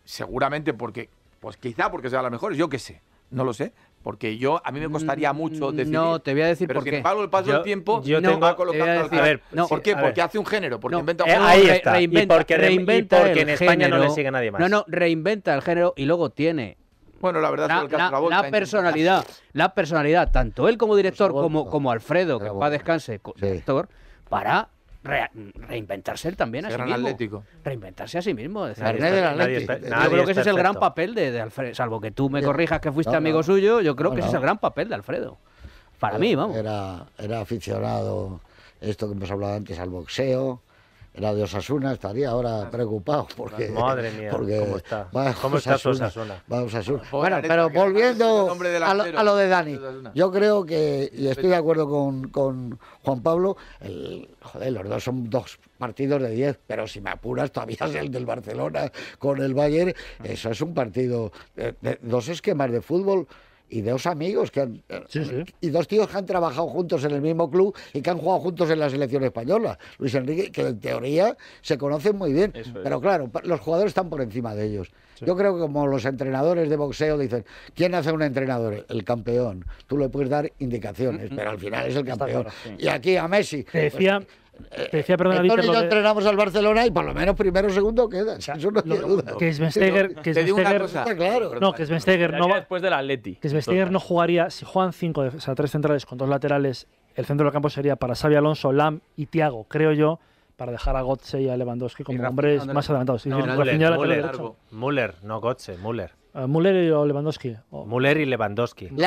seguramente porque... Pues quizá porque sea la mejor, yo qué sé. No lo sé. Porque yo, a mí me costaría mm, mucho decidir. No, te voy a decir porque por qué. el paso del tiempo, yo tengo, va colocando a decir, a ver, no, ¿Por qué? Porque hace un género, porque inventa eh, Ahí está. Reinventa, y porque, reinventa porque en España no le sigue nadie más. No, no, reinventa el género y luego tiene bueno, la verdad es que el la, la personalidad, la personalidad, tanto él como director como, como Alfredo, que va a descanse, director, para reinventarse él también Reinventarse a sí mismo. Este, este, este, yo creo que ese es el gran papel de, Alfredo. Salvo que tú me corrijas que fuiste amigo suyo, yo creo que ese es el gran papel de Alfredo. Para mí, vamos. Era, era aficionado, esto que hemos hablado antes, al boxeo la de Osasuna estaría ahora ah, preocupado porque madre mía cómo está cómo está Osasuna, bueno pero volviendo a lo, de Dani yo creo que y estoy de acuerdo con, Juan Pablo el, joder los dos son dos partidos de 10 pero si me apuras todavía es el del Barcelona con el Bayern eso es un partido dos esquemas de fútbol y dos amigos que han, eh, y dos tíos que han trabajado juntos en el mismo club y que han jugado juntos en la selección española. Luis Enrique, que en teoría se conocen muy bien, pero claro, los jugadores están por encima de ellos. Yo creo que como los entrenadores de boxeo dicen, ¿quién hace un entrenador? El campeón. Tú le puedes dar indicaciones, mm, mm. pero al final es el campeón. y aquí a Messi. Te pues, decía, eh, te decía, perdón, de... entrenamos al Barcelona y por lo menos primero o segundo queda. O sea, eso no tiene duda. Que Svesteger, que claro. no, que no va después del Atleti. Que Svesteger no jugaría si juegan cinco, o sea, tres centrales con dos laterales. El centro del campo sería para Xavi Alonso, Lam y Thiago, creo yo, para dejar a Gotze y a Lewandowski como hombres más adelantados. Muller no, Müller, no Gotze, Müller. Eh, Müller y Lewandowski. Müller y Lewandowski. Philip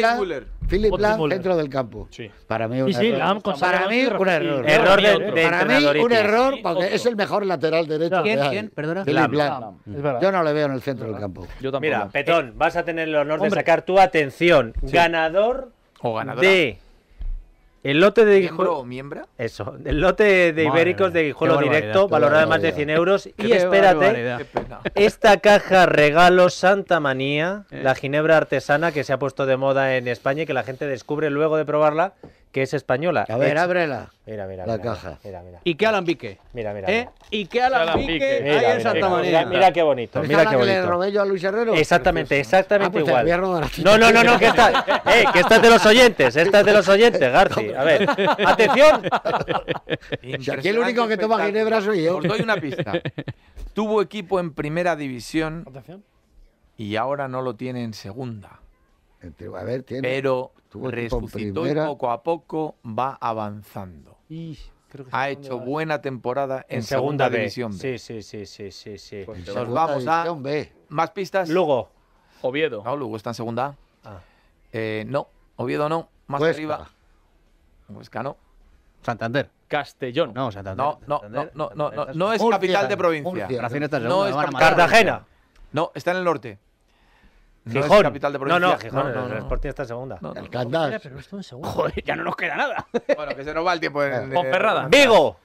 Lam, Philip Lam, centro del campo. Para mí un error. para mí un error. Error de, Para mí un error porque es el mejor lateral derecho. ¿Quién? ¿Quién? Perdona. Philip Lam. Mm. Yo no le veo en el centro del campo. Yo tampoco. Mira, Petón, eh, vas a tener el honor de sacar tu atención. Ganador o ganadora. de el lote de ¿Miembro miembra? Eso. El lote de ibéricos de Guijuelo Directo, valorado de más de 100 euros. y espérate, esta caja regalo Santa Manía, eh. la ginebra artesana que se ha puesto de moda en España y que la gente descubre luego de probarla que es española. A ver, ábrela. Mira, mira, la caja. Mira, mira. Y qué alambique. Mira, mira. ¿Eh? Y qué alambique. Mira, Ahí en Santa María. Mira, qué bonito. Mira qué bonito. Que le robé yo a Luis Herrero? Exactamente, ah, pues exactamente igual. No, no, no, no, que estás. eh, que estás de los oyentes, esta es de los oyentes, Garci. A ver, atención. Aquí el único que toma ginebra soy yo. Os doy una pista. Tuvo equipo en primera división y ahora no lo tiene en segunda pero resucitó y poco a poco va avanzando. ha hecho buena temporada en, segunda, división Sí, sí, sí, sí, sí. Pues Nos vamos a más pistas. Lugo. Oviedo. No, Lugo está en segunda ah. eh, no, Oviedo no. Más arriba. Santander. Castellón. No, Santander. No, no, no, no, no, no, es capital de provincia. no es Cartagena. No, está en el norte. No Gijón. capital de provincia. No, no, Gijón. el Sporting está en segunda. El Candás. Pero esto en segunda. Joder, ya no nos queda nada. Bueno, que se nos va el tiempo en. Ponferrada. Eh, Vigo.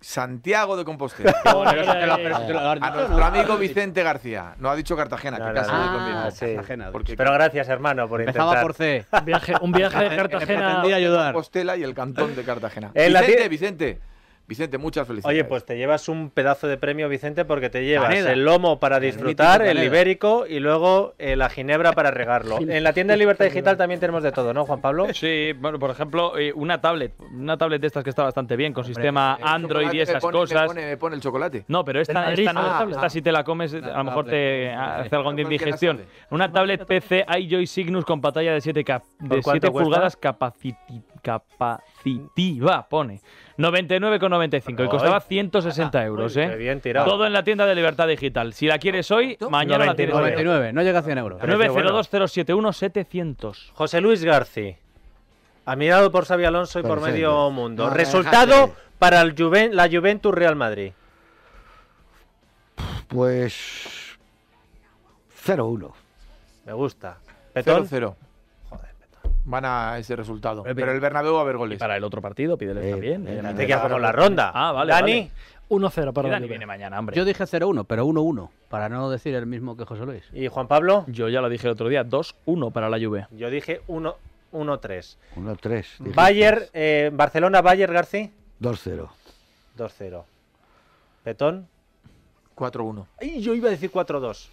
Santiago de Compostela. Eh, a nuestro amigo Vicente García. No ha dicho Cartagena, que casi ah, sí. porque Pero gracias, hermano, por Empezaba intentar. por C. Un viaje, un viaje de Cartagena. ayudar. Compostela y el cantón de Cartagena. Vicente, Vicente. Vicente, muchas felicidades. Oye, pues te llevas un pedazo de premio, Vicente, porque te llevas el lomo para disfrutar, el, ibérico y luego eh, la ginebra para regarlo. En la tienda de Libertad Digital también tenemos de todo, ¿no, Juan Pablo? Sí, bueno, por ejemplo, eh, una tablet, una tablet de estas que está bastante bien, con sistema Android y esas cosas. pone, el chocolate. No, pero esta, esta no, ah, esta si te la comes, a lo mejor te hace algo de indigestión. Una tablet PC iJoy Signus con pantalla de 7, de 7 pulgadas capacitiva, pone. 99,95 y costaba 160 euros. ¿eh? Bien tirado. Todo en la tienda de Libertad Digital. Si la quieres hoy, mañana la tienes. 99, no llega a 100 euros. 902071700. José Luis García. Admirado por Xavi Alonso y por medio mundo. Resultado para el Juven la Juventus Real Madrid. Pues 0-1. Me gusta. 0-0 van a ese resultado. Eh, pero el Bernabéu va a haber goles. Para el otro partido, pídeles eh, también. Eh, te quedas con la ronda. Ah, vale. Dani. 1-0 para Dani viene mañana, hombre. Yo dije 0-1, pero 1-1, para no decir el mismo que José Luis. ¿Y Juan Pablo? Yo ya lo dije el otro día, 2-1 para la Juve. Yo dije 1-3. 1-3. Bayer, eh, Barcelona, Bayer, García. 2-0. 2-0. Petón. 4-1. yo iba a decir 4-2.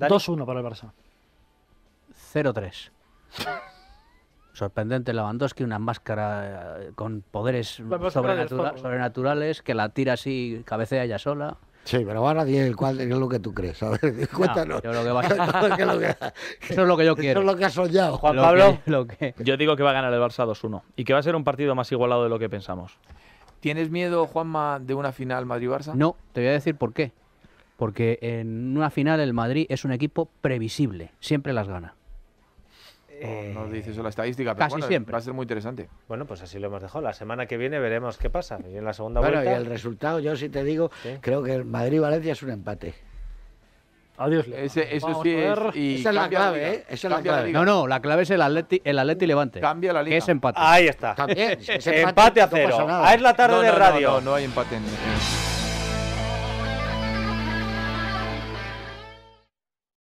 2-1 para el Barça. 0-3. sorprendente Lewandowski, una máscara eh, con poderes sobrenaturales que la tira así, cabecea ella sola. Sí, pero ahora di cuál es lo que tú crees. A ver, cuéntanos. eso es lo que yo quiero. Eso es lo que has soñado. Juan Pablo, yo digo que va a ganar el Barça 2-1 y que va a ser un partido más igualado de lo que pensamos. ¿Tienes miedo, Juanma, de una final Madrid-Barça? No, te voy a decir por qué. Porque en una final el Madrid es un equipo previsible, siempre las gana. Eh, no dice eso la estadística, pero va a ser muy interesante. Bueno, pues así lo hemos dejado. La semana que viene veremos qué pasa. Y en la segunda bueno, y el resultado, yo sí te digo, creo que el Madrid-Valencia es un empate. Adiós. eso Esa es la clave, ¿eh? es la clave. no, no, la clave es el Atleti, el Levante. Cambia la liga. es empate. Ahí está. empate, a cero. Ahí es la tarde de radio. No, hay empate en...